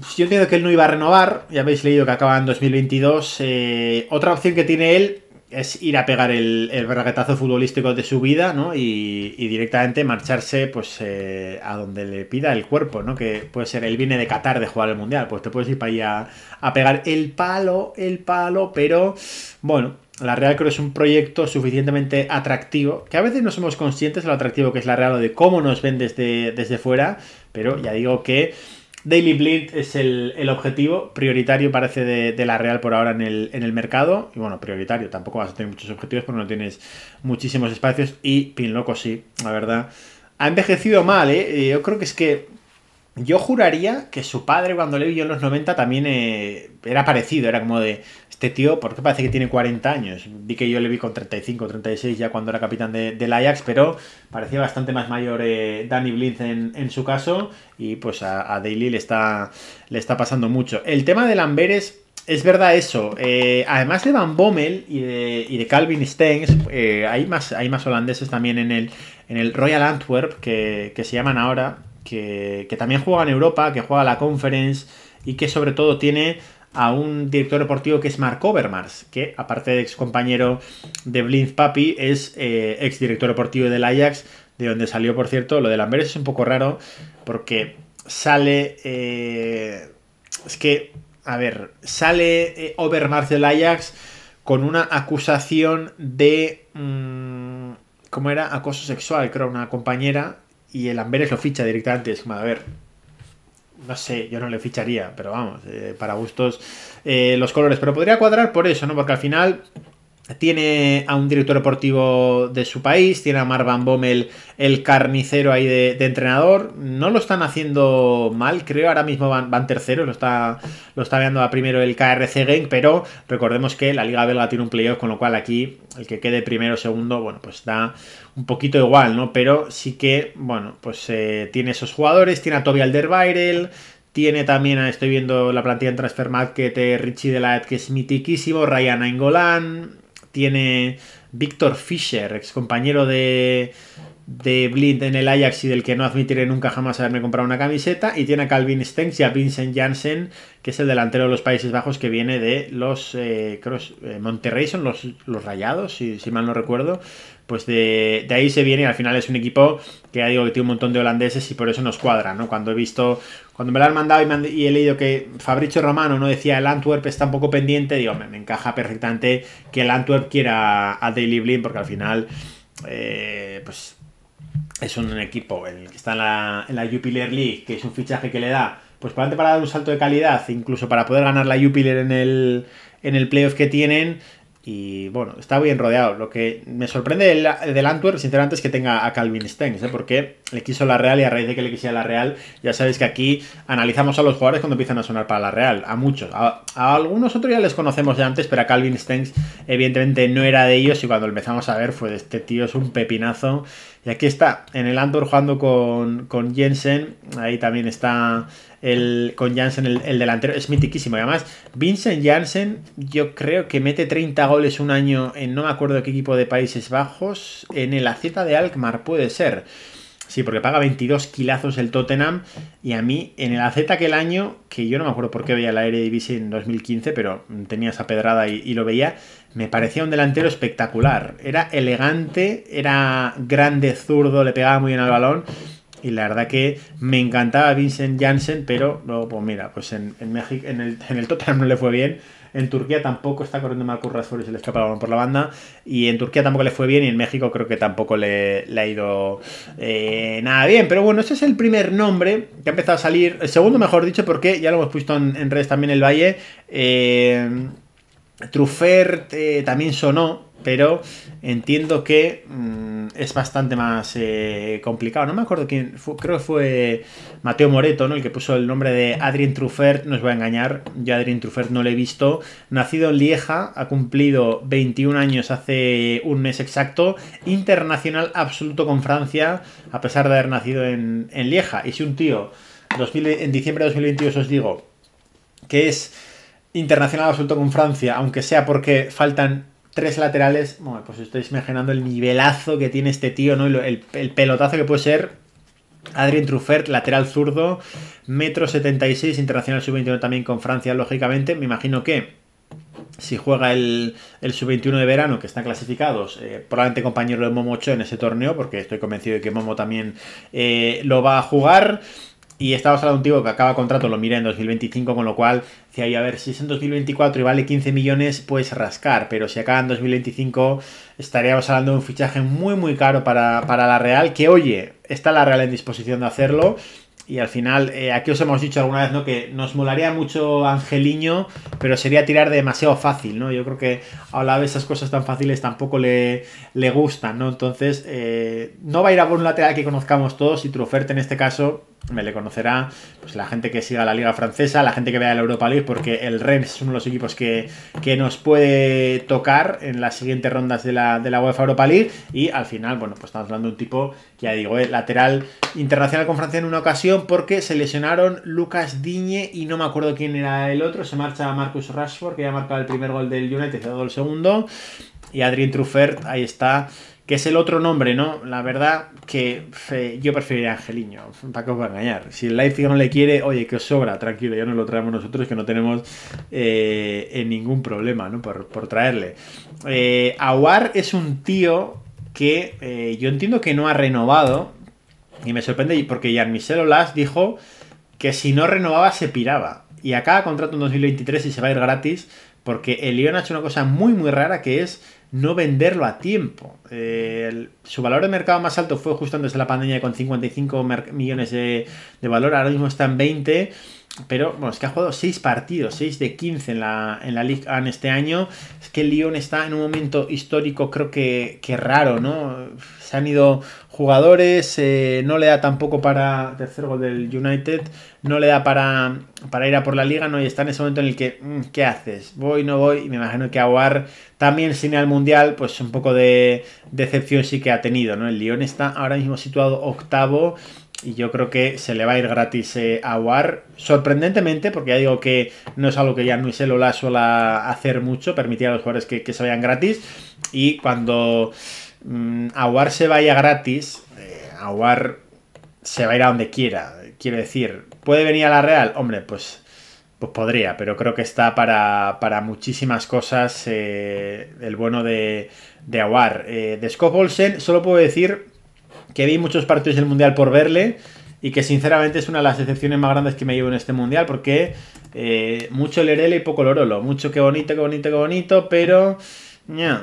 A: si yo entiendo que él no iba a renovar, ya habéis leído que acaba en 2022. Eh, otra opción que tiene él es ir a pegar el, el futbolístico de su vida, ¿no? Y, directamente marcharse, pues, eh, a donde le pida el cuerpo, ¿no? Que puede ser, él viene de Qatar de jugar el Mundial, pues te puedes ir para allá a pegar el palo, el palo, pero, bueno, la Real creo que es un proyecto suficientemente atractivo, que a veces no somos conscientes de lo atractivo que es la Real o de cómo nos ven desde, desde fuera, pero ya digo que Daily Blind es el, objetivo prioritario, parece, de, la Real por ahora en el, en el mercado. Y bueno, prioritario, tampoco vas a tener muchos objetivos porque no tienes muchísimos espacios. Y Pinloco sí, la verdad. Ha envejecido mal, ¿eh? eh yo creo que es que yo juraría que su padre, cuando le vi yo en los 90, también eh, era parecido. Era como de, este tío, ¿por qué parece que tiene 40 años? Vi que yo le vi con 35, 36 ya cuando era capitán del Ajax, pero parecía bastante más mayor eh, Danny blind en, su caso. Y pues a, a le está, le está pasando mucho. El tema de Lamberes es verdad eso. Eh, además de Van Bommel y de, y Calvin Stengs, hay, más, hay más holandeses también en el, en el Royal Antwerp que, que se llaman ahora que, también juega en Europa, que juega la Conference y que sobre todo tiene a un director deportivo que es Mark Overmars, que aparte de ex compañero de Blind Papi, es eh, ex director deportivo del Ajax, de donde salió, por cierto, lo de Lambert es un poco raro, porque sale... Eh, es que, a ver, sale eh, Overmars del Ajax con una acusación de... Mm, ¿Cómo era? Acoso sexual, creo, una compañera y el Amberes lo ficha directamente. Es a ver, no sé, yo no le ficharía, pero vamos, eh, para gustos eh, los colores. Pero podría cuadrar por eso, ¿no? Porque al final tiene a un director deportivo de su país, tiene a Van Bommel, el carnicero ahí de, entrenador. No lo están haciendo mal, creo. Ahora mismo van, van tercero, lo está, lo está viendo a primero el KRC Genk, pero recordemos que la Liga Belga tiene un playoff, con lo cual aquí el que quede primero o segundo, bueno, pues da un poquito igual, ¿no? Pero sí que, bueno, pues eh, tiene esos jugadores, tiene a Toby Alderweireld, tiene también, estoy viendo la plantilla en Transfer Market, de Richie Ed que es mitiquísimo, Ryan Ingolan, tiene Víctor Fischer, ex compañero de, de Blind en el Ajax y del que no admitiré nunca jamás haberme comprado una camiseta. Y tiene a Calvin Stenks y a Vincent Janssen, que es el delantero de los Países Bajos que viene de los eh, eh, Monterrey, son los, rayados, si, mal no recuerdo pues de, ahí se viene y al final es un equipo que ya digo que tiene un montón de holandeses y por eso nos cuadra, ¿no? Cuando he visto, cuando me lo han mandado y, he leído que Fabricio Romano no decía el Antwerp está un poco pendiente, digo, me, encaja perfectamente que el Antwerp quiera a Daily Blin porque al final, eh, pues es un equipo el que está en la, Jupiler League, que es un fichaje que le da, pues para, para dar un salto de calidad, incluso para poder ganar la Jupiler en el, en el playoff que tienen, y bueno, está bien rodeado. Lo que me sorprende del, Antwerp, sinceramente, es que tenga a Calvin Stengs, ¿eh? porque le quiso la Real y a raíz de que le quisiera la Real, ya sabéis que aquí analizamos a los jugadores cuando empiezan a sonar para la Real, a muchos. A, algunos otros ya les conocemos de antes, pero a Calvin Stengs, evidentemente, no era de ellos. Y cuando empezamos a ver, fue de este tío, es un pepinazo. Y aquí está, en el Antwerp jugando con, con Jensen. Ahí también está el, con Jansen, el, delantero, es mitiquísimo. Y además, Vincent Jansen, yo creo que mete 30 goles un año en no me acuerdo qué equipo de Países Bajos, en el AZ de Alkmaar, puede ser. Sí, porque paga 22 kilazos el Tottenham. Y a mí, en el AZ aquel año, que yo no me acuerdo por qué veía la Eredivisie en 2015, pero tenía esa pedrada y, lo veía, me parecía un delantero espectacular. Era elegante, era grande, zurdo, le pegaba muy bien al balón. Y la verdad que me encantaba Vincent Janssen, pero luego, pues mira, pues en, México, en el, en el Tottenham no le fue bien. En Turquía tampoco está corriendo mal Curras y se le por la banda. Y en Turquía tampoco le fue bien. Y en México creo que tampoco le, ha ido eh, nada bien. Pero bueno, ese es el primer nombre que ha empezado a salir. El segundo, mejor dicho, porque ya lo hemos puesto en, redes también el Valle. Eh, eh también sonó pero entiendo que mm, es bastante más eh, complicado. No me acuerdo quién, creo que fue Mateo Moreto, ¿no? el que puso el nombre de Adrien Truffert, no os voy a engañar, yo a Adrien Truffert no lo he visto, nacido en Lieja, ha cumplido 21 años hace un mes exacto, internacional absoluto con Francia, a pesar de haber nacido en, Lieja. Y si un tío, en diciembre de 2022 os digo, que es internacional absoluto con Francia, aunque sea porque faltan tres laterales. Bueno, pues estáis imaginando el nivelazo que tiene este tío, ¿no? El, el pelotazo que puede ser Adrien Truffert, lateral zurdo, metro 76, internacional sub-21 también con Francia, lógicamente. Me imagino que si juega el, el sub-21 de verano, que están clasificados, eh, probablemente compañero de Momo en ese torneo, porque estoy convencido de que Momo también eh, lo va a jugar. Y estamos hablando un tío que acaba contrato, lo mira en 2025, con lo cual, si hay a ver, si es en 2024 y vale 15 millones, pues rascar, pero si acaba en 2025, estaríamos hablando de un fichaje muy, muy caro para, la Real, que oye, está la Real en disposición de hacerlo, y al final, eh, aquí os hemos dicho alguna vez, ¿no? Que nos molaría mucho Angeliño, pero sería tirar demasiado fácil, ¿no? Yo creo que a la vez esas cosas tan fáciles tampoco le, gustan, ¿no? Entonces, eh, no va a ir a por un lateral que conozcamos todos y Truferte en este caso me le conocerá pues, la gente que siga la liga francesa, la gente que vea la Europa League, porque el Rennes es uno de los equipos que, que nos puede tocar en las siguientes rondas de la, de la UEFA Europa League. Y al final, bueno, pues estamos hablando de un tipo, que ya digo, eh, lateral internacional con Francia en una ocasión, porque se lesionaron Lucas Diñe y no me acuerdo quién era el otro. Se marcha Marcus Rashford, que ya marcado el primer gol del United, se ha dado el segundo. Y Adrien Truffert, ahí está que es el otro nombre, ¿no? La verdad que yo preferiría Angeliño, ¿para que os va a engañar? Si el Leipzig no le quiere, oye, que os sobra, tranquilo, ya nos lo traemos nosotros, que no tenemos eh, ningún problema, ¿no? Por, traerle. Eh, Aguar es un tío que eh, yo entiendo que no ha renovado, y me sorprende porque Jan Michel dijo que si no renovaba se piraba y acá contrato en 2023 y se va a ir gratis porque el Lyon ha hecho una cosa muy muy rara que es no venderlo a tiempo. Eh, su valor de mercado más alto fue justo antes de la pandemia con 55 millones de, valor, ahora mismo está en 20, pero bueno, es que ha jugado 6 partidos, 6 de 15 en la, en la en este año. Es que el Lyon está en un momento histórico creo que, que raro, ¿no? Se han ido jugadores, eh, no le da tampoco para, tercer gol del United, no le da para, para ir a por la liga, ¿no? Y está en ese momento en el que, mm, ¿qué haces? Voy, no voy, y me imagino que Aguar también sin el Mundial, pues un poco de decepción sí que ha tenido, ¿no? El Lyon está ahora mismo situado octavo y yo creo que se le va a ir gratis a eh, Aguar. Sorprendentemente, porque ya digo que no es algo que ya Luis la suele hacer mucho, permitir a los jugadores que se vayan gratis. Y cuando Mm, Aguar se vaya gratis, eh, Aguar se va a ir a donde quiera. Quiero decir, ¿puede venir a la Real? Hombre, pues, pues podría, pero creo que está para, muchísimas cosas eh, el bueno de, Aguar. Eh, de Scott Olsen solo puedo decir que vi muchos partidos del Mundial por verle y que sinceramente es una de las excepciones más grandes que me llevo en este mundial porque mucho Lerele y poco Lorolo, mucho que bonito, qué bonito, qué bonito, pero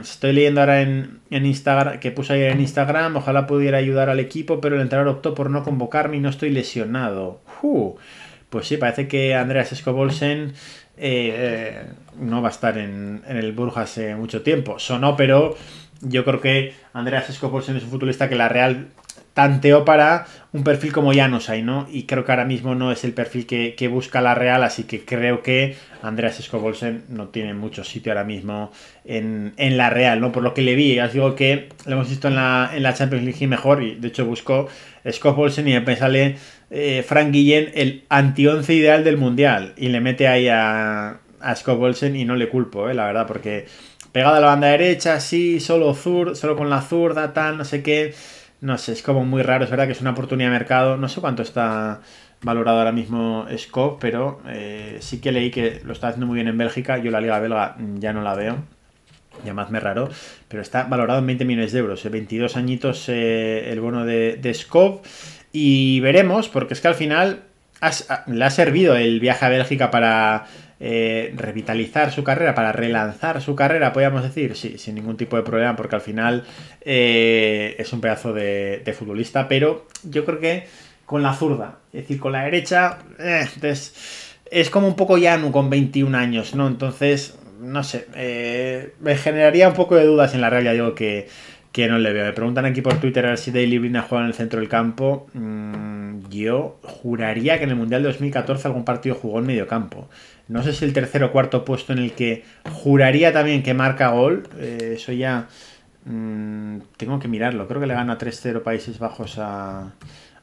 A: estoy leyendo ahora en, Instagram, que puse ayer en Instagram, ojalá pudiera ayudar al equipo, pero el entrenador optó por no convocarme y no estoy lesionado. pues sí, parece que Andreas Escobolsen eh, eh, no va a estar en, el Burja hace mucho tiempo. Sonó, pero yo creo que Andreas Escobolsen es un futbolista que la Real Tanteó para un perfil como hay, ¿no? Y creo que ahora mismo no es el perfil que, busca la Real, así que creo que Andreas Skobolsen no tiene mucho sitio ahora mismo en, en, la Real, ¿no? Por lo que le vi, ya os digo que lo hemos visto en la, en la Champions League mejor, y de hecho buscó Skobolsen y me sale eh, Frank Guillén el anti-once ideal del Mundial, y le mete ahí a, a Skobolsen y no le culpo, ¿eh? La verdad, porque pegada a la banda derecha, sí, solo, zur, solo con la zurda, tal, no sé qué no sé, es como muy raro, es verdad que es una oportunidad de mercado. No sé cuánto está valorado ahora mismo Scope, pero eh, sí que leí que lo está haciendo muy bien en Bélgica. Yo la liga belga mm, ya no la veo, me raro, pero está valorado en 20 millones de euros, 22 eh, añitos eh, el bono de, de Y veremos, porque es que al final ah, le ha servido el viaje a Bélgica para eh, revitalizar su carrera, para relanzar su carrera, podríamos decir, sí, sin ningún tipo de problema, porque al final eh, es un pedazo de, futbolista, pero yo creo que con la zurda, es decir, con la derecha, eh, es, como un poco Yanu con 21 años, ¿no? Entonces, no sé, me generaría un poco de dudas en la realidad, digo que, no le veo. Me preguntan aquí por Twitter si Daily Brina juega en el centro del campo. Mm, yo juraría que en el Mundial 2014 algún partido jugó en medio campo. No sé si el tercer o cuarto puesto en el que juraría también que marca gol. Eh, eso ya mm, tengo que mirarlo. Creo que le gana 3-0 Países Bajos a,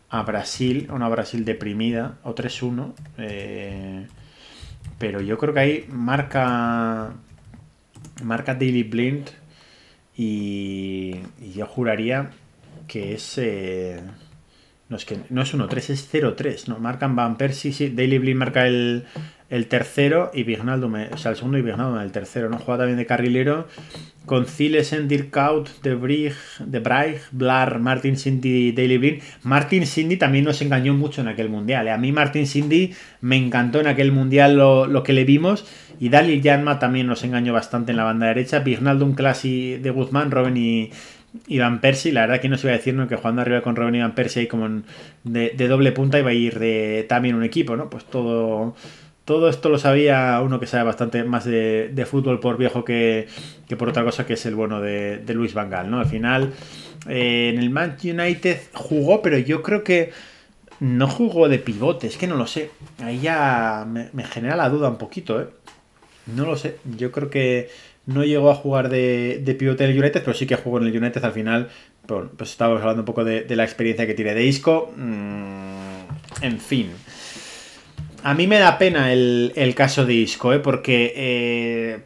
A: a Brasil, una Brasil deprimida, o 3-1. Eh, pero yo creo que ahí marca, marca Daily Blind y, yo juraría que es... Eh, no es que no es 1-3, es 0-3. ¿no? marcan Van Persie, sí, Daily Blind marca el, tercero y Vignaldum, o sea, el segundo y en el tercero, ¿no? Juega también de carrilero con en Dirkout, De Brig, De Blar, Martin Cindy, Daily Blin. Martin Cindy también nos engañó mucho en aquel mundial. ¿eh? A mí Martin Cindy me encantó en aquel mundial lo, que le vimos. Y Dalil Yanma también nos engañó bastante en la banda derecha. un Classy de Guzmán, Robin y, Iván Persi, la verdad que no se iba a decir que jugando arriba con Robin Iván Persi ahí como de, doble punta iba a ir de también un equipo, ¿no? Pues todo, todo esto lo sabía uno que sabe bastante más de, fútbol por viejo que, por otra cosa que es el bueno de, Luis Vangal, ¿no? Al final eh, en el Manchester United jugó, pero yo creo que no jugó de pivote, es que no lo sé. Ahí ya me, me genera la duda un poquito, ¿eh? No lo sé, yo creo que no llegó a jugar de, pivote en el United, pero sí que jugó en el United al final. pues estábamos hablando un poco de, la experiencia que tiene de Isco. Mm, en fin. A mí me da pena el, caso de Isco, ¿eh? porque eh,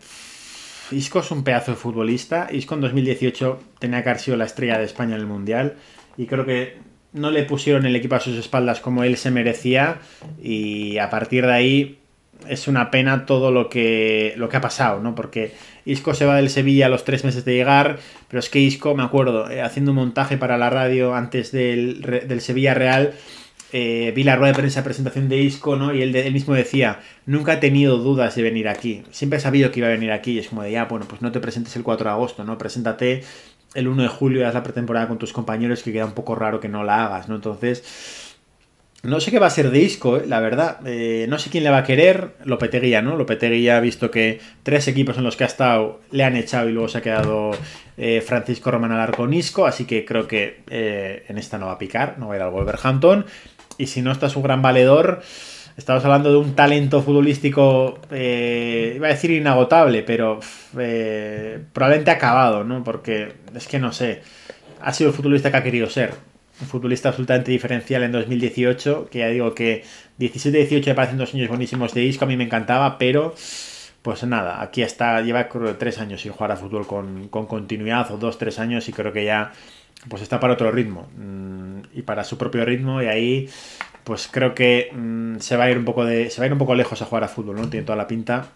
A: Isco es un pedazo de futbolista. Isco en 2018 tenía que haber sido la estrella de España en el Mundial. Y creo que no le pusieron el equipo a sus espaldas como él se merecía. Y a partir de ahí es una pena todo lo que, lo que ha pasado, ¿no? Porque Isco se va del Sevilla a los tres meses de llegar, pero es que Isco, me acuerdo, eh, haciendo un montaje para la radio antes del, Sevilla Real, eh, vi la rueda de prensa presentación de Isco, ¿no? Y él, mismo decía, nunca he tenido dudas de venir aquí, siempre he sabido que iba a venir aquí, y es como de, ya, ah, bueno, pues no te presentes el 4 de agosto, ¿no? Preséntate el 1 de julio, y haz la pretemporada con tus compañeros, que queda un poco raro que no la hagas, ¿no? Entonces no sé qué va a ser de Isco, eh, la verdad. Eh, no sé quién le va a querer. lo ¿no? Lopetegui ha visto que tres equipos en los que ha estado le han echado y luego se ha quedado eh, Francisco Román Alarcón Isco. Así que creo que en esta no va a picar, no va a ir al Wolverhampton. Y si no está su gran valedor, estamos hablando de un talento futbolístico, iba a decir inagotable, pero probablemente acabado, ¿no? Porque es que no sé ha sido el futbolista que ha querido ser un futbolista absolutamente diferencial en 2018, que ya digo que 17-18 me parecen dos años buenísimos de disco, a mí me encantaba, pero pues nada, aquí está, lleva creo, tres años sin jugar a fútbol con, con, continuidad, o dos, tres años, y creo que ya pues está para otro ritmo, mm, y para su propio ritmo, y ahí pues creo que mm, se va a ir un poco de, se va a ir un poco lejos a jugar a fútbol, ¿no? Tiene toda la pinta,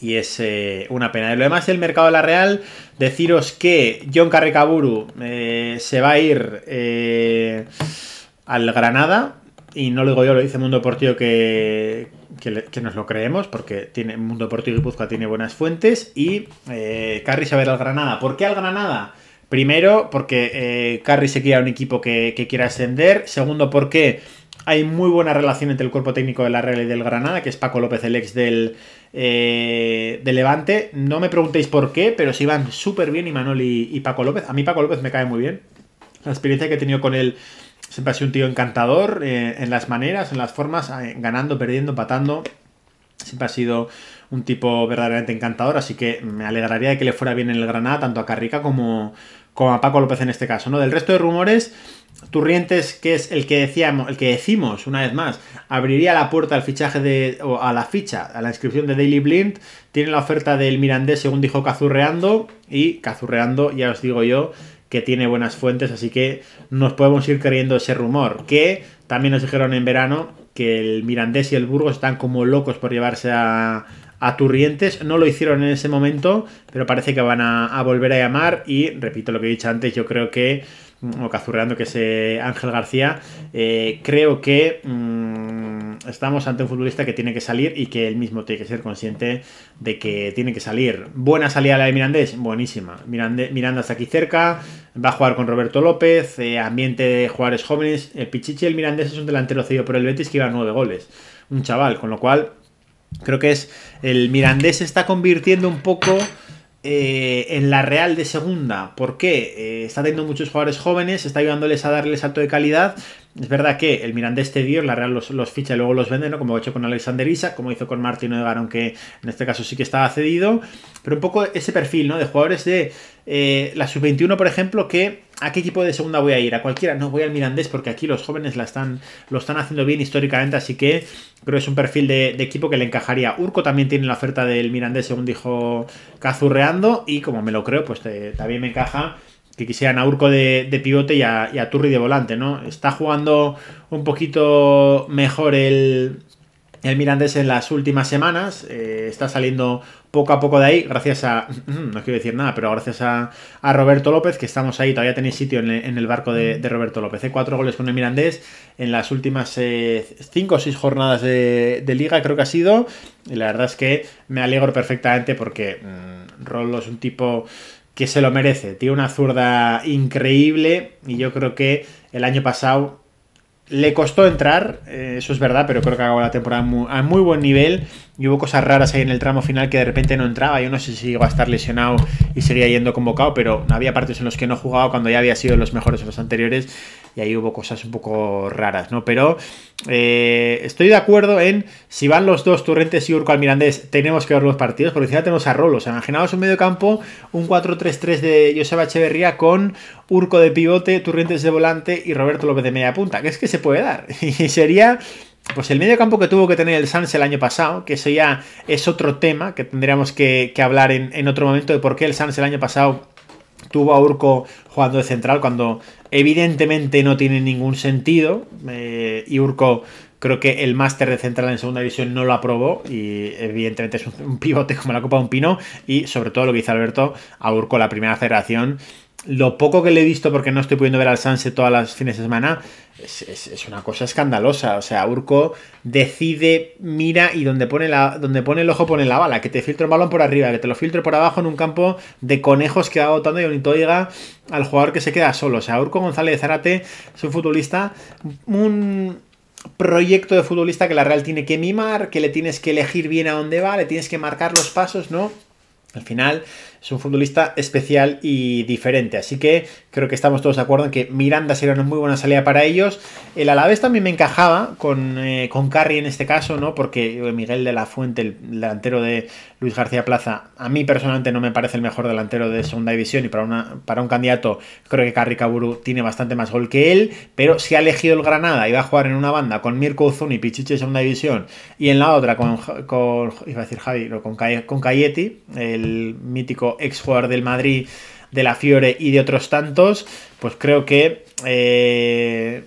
A: y es eh, una pena. de lo demás el mercado de la Real, deciros que John Carrecaburu eh, se va a ir eh, al Granada. Y no lo digo yo, lo dice Mundo Deportivo que, que, nos lo creemos, porque tiene Mundo Deportivo y Puzca tiene buenas fuentes. Y Carri se va a ir al Granada. ¿Por qué al Granada? Primero, porque Carri se quiere un equipo que, que quiera ascender. Segundo, porque hay muy buena relación entre el cuerpo técnico de la Real y del Granada, que es Paco López, el ex del, eh, de Levante. No me preguntéis por qué, pero si van súper bien Imanol y, y, Paco López. A mí Paco López me cae muy bien. La experiencia que he tenido con él siempre ha sido un tío encantador eh, en las maneras, en las formas, eh, ganando, perdiendo, patando. Siempre ha sido un tipo verdaderamente encantador, así que me alegraría de que le fuera bien en el Granada, tanto a Carrica como, como a Paco López en este caso. ¿no? Del resto de rumores Turrientes, que es el que decíamos, el que decimos una vez más, abriría la puerta al fichaje de o a la ficha, a la inscripción de Daily Blind, tiene la oferta del Mirandés, según dijo Cazurreando y Cazurreando, ya os digo yo, que tiene buenas fuentes, así que nos podemos ir creyendo ese rumor, que también nos dijeron en verano que el Mirandés y el Burgo están como locos por llevarse a, a Turrientes. No lo hicieron en ese momento, pero parece que van a, volver a llamar. Y repito lo que he dicho antes, yo creo que o cazurreando que es eh, Ángel García, eh, creo que mm, estamos ante un futbolista que tiene que salir y que él mismo tiene que ser consciente de que tiene que salir. Buena salida la de Mirandés, buenísima. Miranda está aquí cerca, va a jugar con Roberto López, eh, ambiente de jugadores jóvenes. El Pichichi, el Mirandés es un delantero cedido por el Betis que iba a nueve goles. Un chaval, con lo cual creo que es el Mirandés se está convirtiendo un poco eh, en la Real de segunda. Porque eh, está teniendo muchos jugadores jóvenes, está ayudándoles a darles salto de calidad. Es verdad que el miranda este dio, la Real los, ficha y luego los vende, ¿no? Como ha hecho con Alexander Isa, como hizo con Martino de Garón, que en este caso sí que estaba cedido. Pero un poco ese perfil, ¿no? De jugadores de eh, la sub-21, por ejemplo, que ¿A qué equipo de segunda voy a ir? ¿A cualquiera? No, voy al Mirandés porque aquí los jóvenes lo están haciendo bien históricamente, así que creo que es un perfil de, equipo que le encajaría. Urco también tiene la oferta del Mirandés, según dijo Cazurreando, y como me lo creo, pues también me encaja que quisieran a Urco de, pivote y a, Turri de volante, ¿no? Está jugando un poquito mejor el, Mirandés en las últimas semanas, eh, está saliendo poco a poco de ahí, gracias a, no quiero decir nada, pero gracias a, Roberto López, que estamos ahí, todavía tenéis sitio en, el barco de, Roberto López. He Cuatro goles con el Mirandés en las últimas eh, cinco o seis jornadas de, liga, creo que ha sido. Y la verdad es que me alegro perfectamente porque mm, Rollo es un tipo que se lo merece. Tiene una zurda increíble y yo creo que el año pasado le costó entrar, eh, eso es verdad, pero creo que acabó la temporada a muy buen nivel. Y hubo cosas raras ahí en el tramo final que de repente no entraba. Yo no sé si iba a estar lesionado y sería yendo convocado, pero había partes en los que no jugaba cuando ya había sido los mejores en los anteriores y ahí hubo cosas un poco raras, ¿no? Pero eh, estoy de acuerdo en si van los dos, Turrentes y Urco Almirandés, tenemos que ver los partidos, porque ya tenemos a Rolos. imaginaos un medio campo, un 4-3-3 de Joseba Echeverría con Urco de pivote, Turrentes de volante y Roberto López de media punta, que es que se puede dar. Y sería pues el medio campo que tuvo que tener el Sans el año pasado, que eso ya es otro tema que tendríamos que, hablar en, en, otro momento de por qué el Sans el año pasado tuvo a Urco jugando de central cuando evidentemente no tiene ningún sentido. Eh, y Urco creo que el máster de central en segunda división no lo aprobó y evidentemente es un, pivote como la copa de un pino y sobre todo lo que dice Alberto a Urco la primera federación lo poco que le he visto porque no estoy pudiendo ver al Sanse todas las fines de semana es, una cosa escandalosa. O sea, Urco decide, mira y donde pone, la, donde pone el ojo pone la bala. Que te filtre el balón por arriba, que te lo filtre por abajo en un campo de conejos que va botando y bonito llega al jugador que se queda solo. O sea, Urco González Zárate es un futbolista, un proyecto de futbolista que la Real tiene que mimar, que le tienes que elegir bien a dónde va, le tienes que marcar los pasos, ¿no? Al final, es un futbolista especial y diferente. Así que creo que estamos todos de acuerdo en que Miranda sería una muy buena salida para ellos. El Alavés también me encajaba con, eh, Carri en este caso, ¿no? Porque eh, Miguel de la Fuente, el delantero de Luis García Plaza, a mí personalmente no me parece el mejor delantero de segunda división y para, para un candidato creo que Carri Caburu tiene bastante más gol que él, pero si ha elegido el Granada y va a jugar en una banda con Mirko y Pichichi de segunda división y en la otra con, iba a decir Javi, con, Cayeti, el mítico exjugador del Madrid, de la Fiore y de otros tantos, pues creo que... Eh,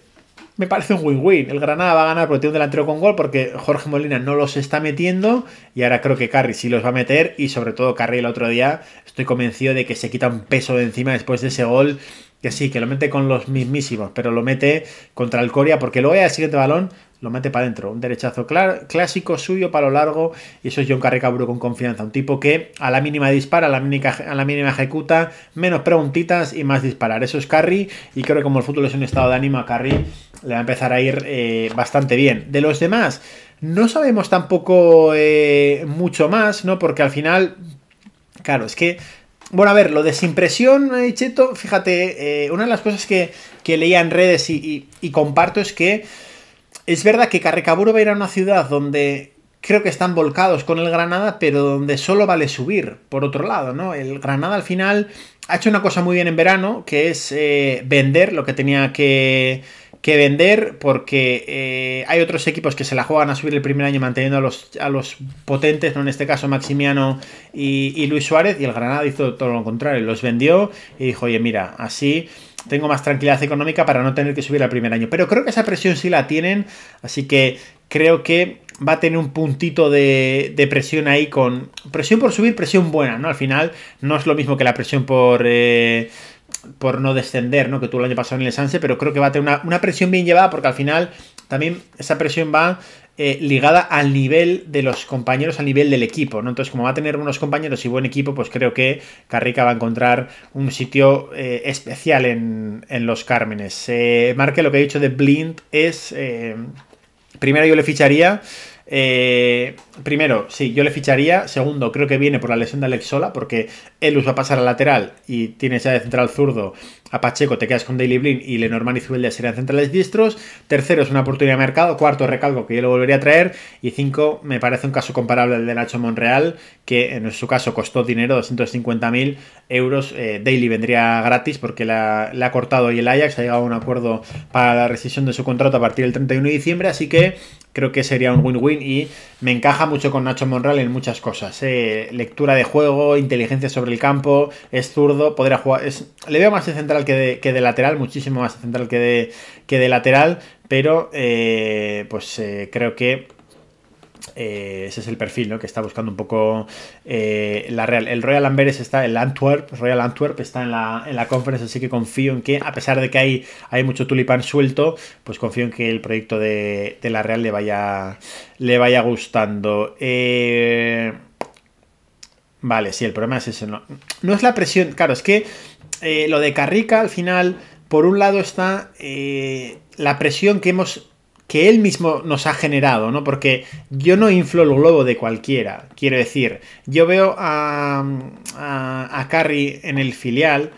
A: me parece un win-win. El Granada va a ganar porque tiene un delantero con gol, porque Jorge Molina no los está metiendo y ahora creo que Carri sí los va a meter y sobre todo Carri el otro día estoy convencido de que se quita un peso de encima después de ese gol. Que sí, que lo mete con los mismísimos, pero lo mete contra el Coria porque luego ya el siguiente balón lo mete para adentro. Un derechazo clásico suyo para lo largo. Y eso es John Caburo con confianza. Un tipo que a la mínima dispara, a la mínima, ejecuta, menos preguntitas y más disparar. Eso es Carry. Y creo que como el fútbol es un estado de ánimo, a Carry le va a empezar a ir eh, bastante bien. De los demás, no sabemos tampoco eh, mucho más, ¿no? Porque al final, claro, es que bueno, a ver, lo de sin presión, eh, Cheto, fíjate, una de las cosas que, leía en redes y, y comparto es que es verdad que Carrecaburo era una ciudad donde creo que están volcados con el Granada, pero donde solo vale subir, por otro lado, ¿no? El Granada al final ha hecho una cosa muy bien en verano, que es eh, vender lo que tenía que, que vender, porque eh, hay otros equipos que se la juegan a subir el primer año manteniendo a los, potentes, ¿no? En este caso Maximiano y, y Luis Suárez, y el Granada hizo todo lo contrario, los vendió y dijo, oye, mira, así tengo más tranquilidad económica para no tener que subir al primer año. Pero creo que esa presión sí la tienen, así que creo que va a tener un puntito de, presión ahí con... Presión por subir, presión buena, ¿no? Al final no es lo mismo que la presión por... Eh, por no descender, ¿no? Que tú el año pasado en el Sanse, pero creo que va a tener una, una presión bien llevada porque al final también esa presión va eh, ligada al nivel de los compañeros, al nivel del equipo, Entonces, como va a tener unos compañeros y buen equipo, pues creo que Carrica va a encontrar un sitio eh, especial en, los Cármenes. Eh, Marque, lo que he dicho de Blind es... primero yo le ficharía eh, primero, sí, yo le ficharía. Segundo, creo que viene por la lesión de Alex Sola, porque él usa pasar a lateral y tiene ya de central zurdo a Pacheco, te quedas con Daily Blin y Lenormand y Zubeldia serían centrales diestros. Tercero, es una oportunidad de mercado. Cuarto, recalco que yo lo volvería a traer. Y cinco, me parece un caso comparable al de Nacho Monreal, que en su caso costó dinero, 250.000 euros. Eh, Daily vendría gratis porque le ha cortado y el Ajax ha llegado a un acuerdo para la rescisión de su contrato a partir del 31 de diciembre. Así que creo que sería un win-win y me encaja mucho con Nacho Monreal en muchas cosas. Eh, lectura de juego, inteligencia sobre el campo, es zurdo, podrá jugar... Es, le veo más de central que de, lateral, muchísimo más de central que de, que de lateral, pero eh, pues eh, creo que eh, ese es el perfil ¿no? que está buscando un poco eh, la Real. El Royal Amberes está, el Antwerp, Royal Antwerp está en la, en conference, así que confío en que, a pesar de que hay, hay mucho tulipán suelto, pues confío en que el proyecto de, la Real le vaya, le vaya gustando. Eh, vale, sí, el problema es ese. No, no es la presión, claro, es que lo de Carrica al final, por un lado está la presión que hemos que él mismo nos ha generado, ¿no? Porque yo no inflo el globo de cualquiera. Quiero decir, yo veo a, a, en el filial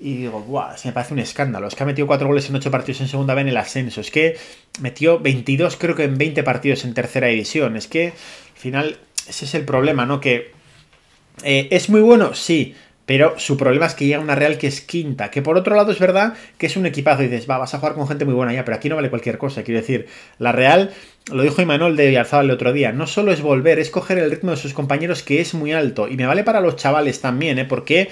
A: y digo, guau, se me parece un escándalo. Es que ha metido cuatro goles en ocho partidos en segunda B en el ascenso. Es que metió 22, creo que en 20 partidos en tercera división. Es que al final ese es el problema, ¿no? Que eh, es muy bueno, sí, pero su problema es que llega una Real que es quinta, que por otro lado es verdad que es un equipazo y dices, va, vas a jugar con gente muy buena ya, pero aquí no vale cualquier cosa. Quiero decir, la Real, lo dijo Imanol de Villarzábal el otro día, no solo es volver, es coger el ritmo de sus compañeros que es muy alto. Y me vale para los chavales también, ¿eh? porque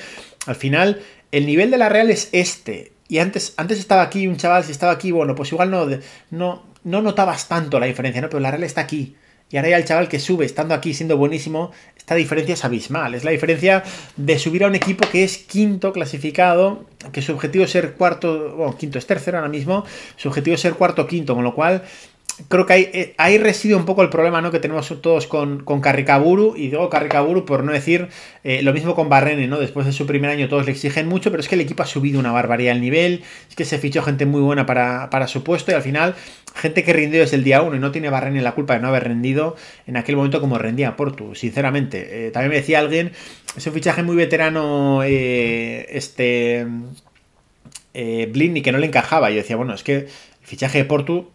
A: al final el nivel de la Real es este. Y antes, antes estaba aquí un chaval, si estaba aquí, bueno, pues igual no, no, no notabas tanto la diferencia, ¿no? Pero la Real está aquí. Y ahora ya el chaval que sube, estando aquí, siendo buenísimo, esta diferencia es abismal. Es la diferencia de subir a un equipo que es quinto clasificado, que su objetivo es ser cuarto, bueno, quinto es tercero ahora mismo, su objetivo es ser cuarto quinto, con lo cual creo que eh, ahí, reside un poco el problema ¿no? que tenemos todos con, Carricaburu, y digo Carricaburu por no decir eh, lo mismo con Barrene, ¿no? Después de su primer año todos le exigen mucho, pero es que el equipo ha subido una barbaridad el nivel, es que se fichó gente muy buena para, su puesto, y al final, gente que rindió desde el día uno y no tiene Barrene la culpa de no haber rendido en aquel momento como rendía Portu, sinceramente. Eh, también me decía alguien, es un fichaje muy veterano, este... Blin y que no le encajaba. Yo decía, bueno, es que el fichaje de Portu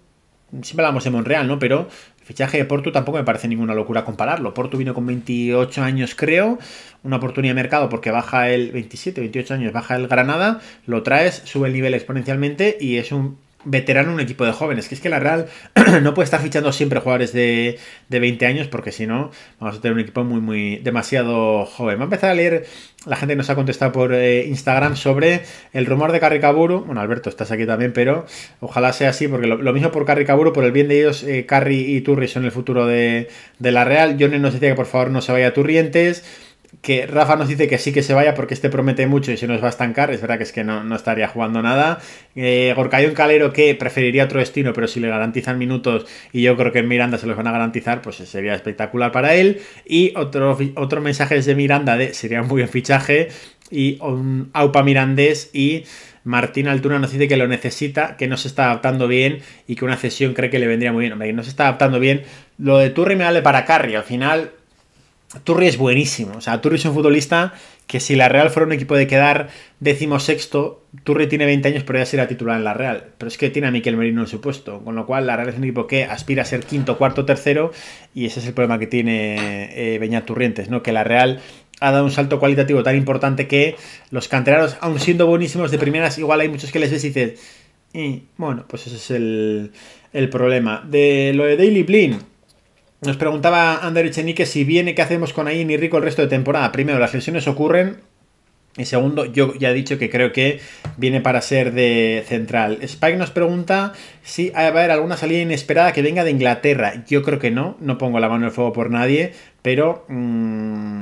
A: siempre hablamos de Monreal, ¿no? Pero el fichaje de Porto tampoco me parece ninguna locura compararlo. Porto vino con 28 años, creo, una oportunidad de mercado porque baja el 27, 28 años, baja el Granada, lo traes, sube el nivel exponencialmente y es un veterano un equipo de jóvenes. Que es que la Real no puede estar fichando siempre jugadores de, 20 años porque si no vamos a tener un equipo muy, muy demasiado joven. Va a empezar a leer la gente nos ha contestado por eh, Instagram sobre el rumor de Carricaburu. Bueno, Alberto, estás aquí también, pero ojalá sea así porque lo, mismo por Carricaburu, por el bien de ellos, eh, Carri y Turri son el futuro de, la Real. Johnny nos decía que por favor no se vaya a Turrientes que Rafa nos dice que sí que se vaya porque este promete mucho y se nos va a estancar. Es verdad que es que no, estaría jugando nada. Eh, un Calero que preferiría otro destino, pero si le garantizan minutos y yo creo que en Miranda se los van a garantizar, pues sería espectacular para él. Y otro, otro mensaje es de Miranda de sería un muy buen fichaje. Y un Aupa Mirandés y Martín Altuna nos dice que lo necesita, que no se está adaptando bien y que una cesión cree que le vendría muy bien. Hombre, no se está adaptando bien. Lo de Turri me vale para Carri, Al final Turri es buenísimo. O sea, Turri es un futbolista que si la Real fuera un equipo de quedar sexto, Turri tiene 20 años, pero ya será titular en la Real. Pero es que tiene a Miquel Merino en su puesto, con lo cual la Real es un equipo que aspira a ser quinto, cuarto, tercero, y ese es el problema que tiene eh, Beñaturrientes, Turrientes, ¿no? Que la Real ha dado un salto cualitativo tan importante que los canteranos, aun siendo buenísimos de primeras, igual hay muchos que les ves y eh, bueno, pues ese es el, el problema. De lo de Daily Blin nos preguntaba Ander Echenique si viene, ¿qué hacemos con ahí, y Rico el resto de temporada? Primero, las lesiones ocurren, y segundo, yo ya he dicho que creo que viene para ser de central. Spike nos pregunta si va a haber alguna salida inesperada que venga de Inglaterra. Yo creo que no, no pongo la mano en el fuego por nadie, pero mm,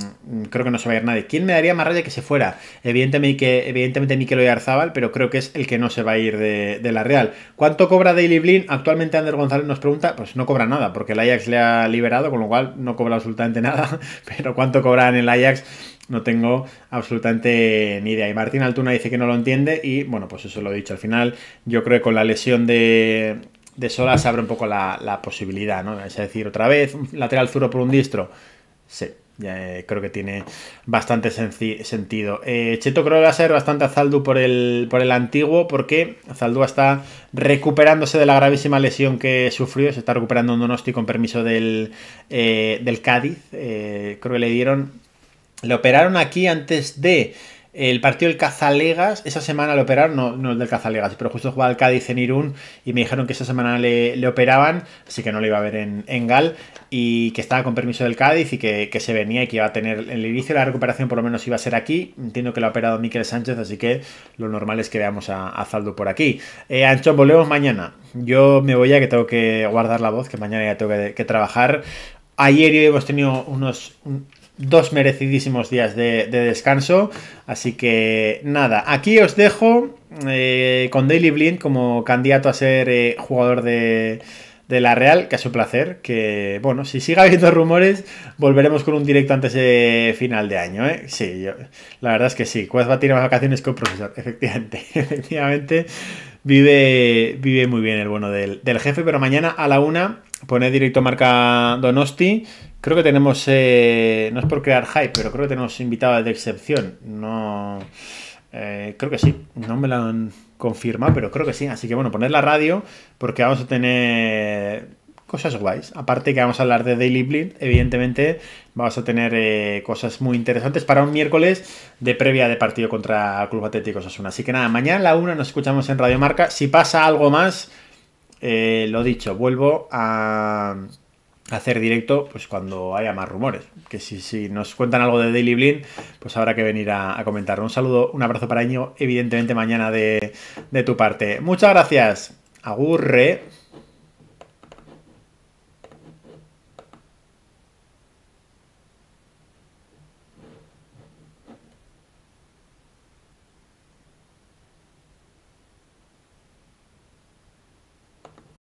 A: creo que no se va a ir nadie. ¿Quién me daría más raya que se fuera? Evidentemente, que, evidentemente Mikel pero creo que es el que no se va a ir de, la Real. ¿Cuánto cobra Daily Blin? Actualmente Ander González nos pregunta, pues no cobra nada, porque el Ajax le ha liberado, con lo cual no cobra absolutamente nada, pero ¿cuánto cobra en el Ajax? No tengo absolutamente ni idea. Y Martín Altuna dice que no lo entiende y bueno, pues eso lo he dicho. Al final yo creo que con la lesión de, de Sola se abre un poco la, posibilidad, ¿no? Es decir, otra vez, lateral zurdo por un distro. Sí, eh, creo que tiene bastante sentido. Eh, Cheto creo que va a ser bastante a Zaldú por el, por el antiguo, porque Zaldú está recuperándose de la gravísima lesión que sufrió. Se está recuperando un donosti con permiso del, eh, del Cádiz. creo que le dieron le operaron aquí antes de el partido del Cazalegas, esa semana le operaron, no, el del Cazalegas, pero justo jugaba el Cádiz en Irún y me dijeron que esa semana le, operaban, así que no lo iba a ver en, Gal y que estaba con permiso del Cádiz y que, se venía y que iba a tener el inicio la recuperación, por lo menos iba a ser aquí. Entiendo que lo ha operado Miquel Sánchez, así que lo normal es que veamos a, Zaldo por aquí. Eh, Ancho, volvemos mañana. Yo me voy ya que tengo que guardar la voz, que mañana ya tengo que, que trabajar. Ayer y hoy hemos tenido unos dos merecidísimos días de, descanso. Así que nada, aquí os dejo eh, con Daily Blind como candidato a ser eh, jugador de, la Real, que es un placer. Que bueno, si sigue habiendo rumores, volveremos con un directo antes de final de año. ¿eh? Sí, la verdad es que sí. Cuez va a tirar vacaciones con profesor, efectivamente. efectivamente, vive, vive muy bien el bueno del, del jefe. Pero mañana a la una, pone directo marca Donosti, Creo que tenemos, eh, no es por crear hype, pero creo que tenemos invitados de excepción. No, eh, creo que sí, no me lo han confirmado, pero creo que sí. Así que bueno, poner la radio porque vamos a tener cosas guays. Aparte que vamos a hablar de Daily Blind, evidentemente vamos a tener eh, cosas muy interesantes para un miércoles de previa de partido contra Club Atlético Osasuna. Así que nada, mañana a la una nos escuchamos en Radio Marca. Si pasa algo más, lo dicho, vuelvo a hacer directo pues cuando haya más rumores. Que si, si nos cuentan algo de Daily Blind, pues habrá que venir a, comentar. Un saludo, un abrazo para Ño, evidentemente mañana de, de tu parte. Muchas gracias. Agurre.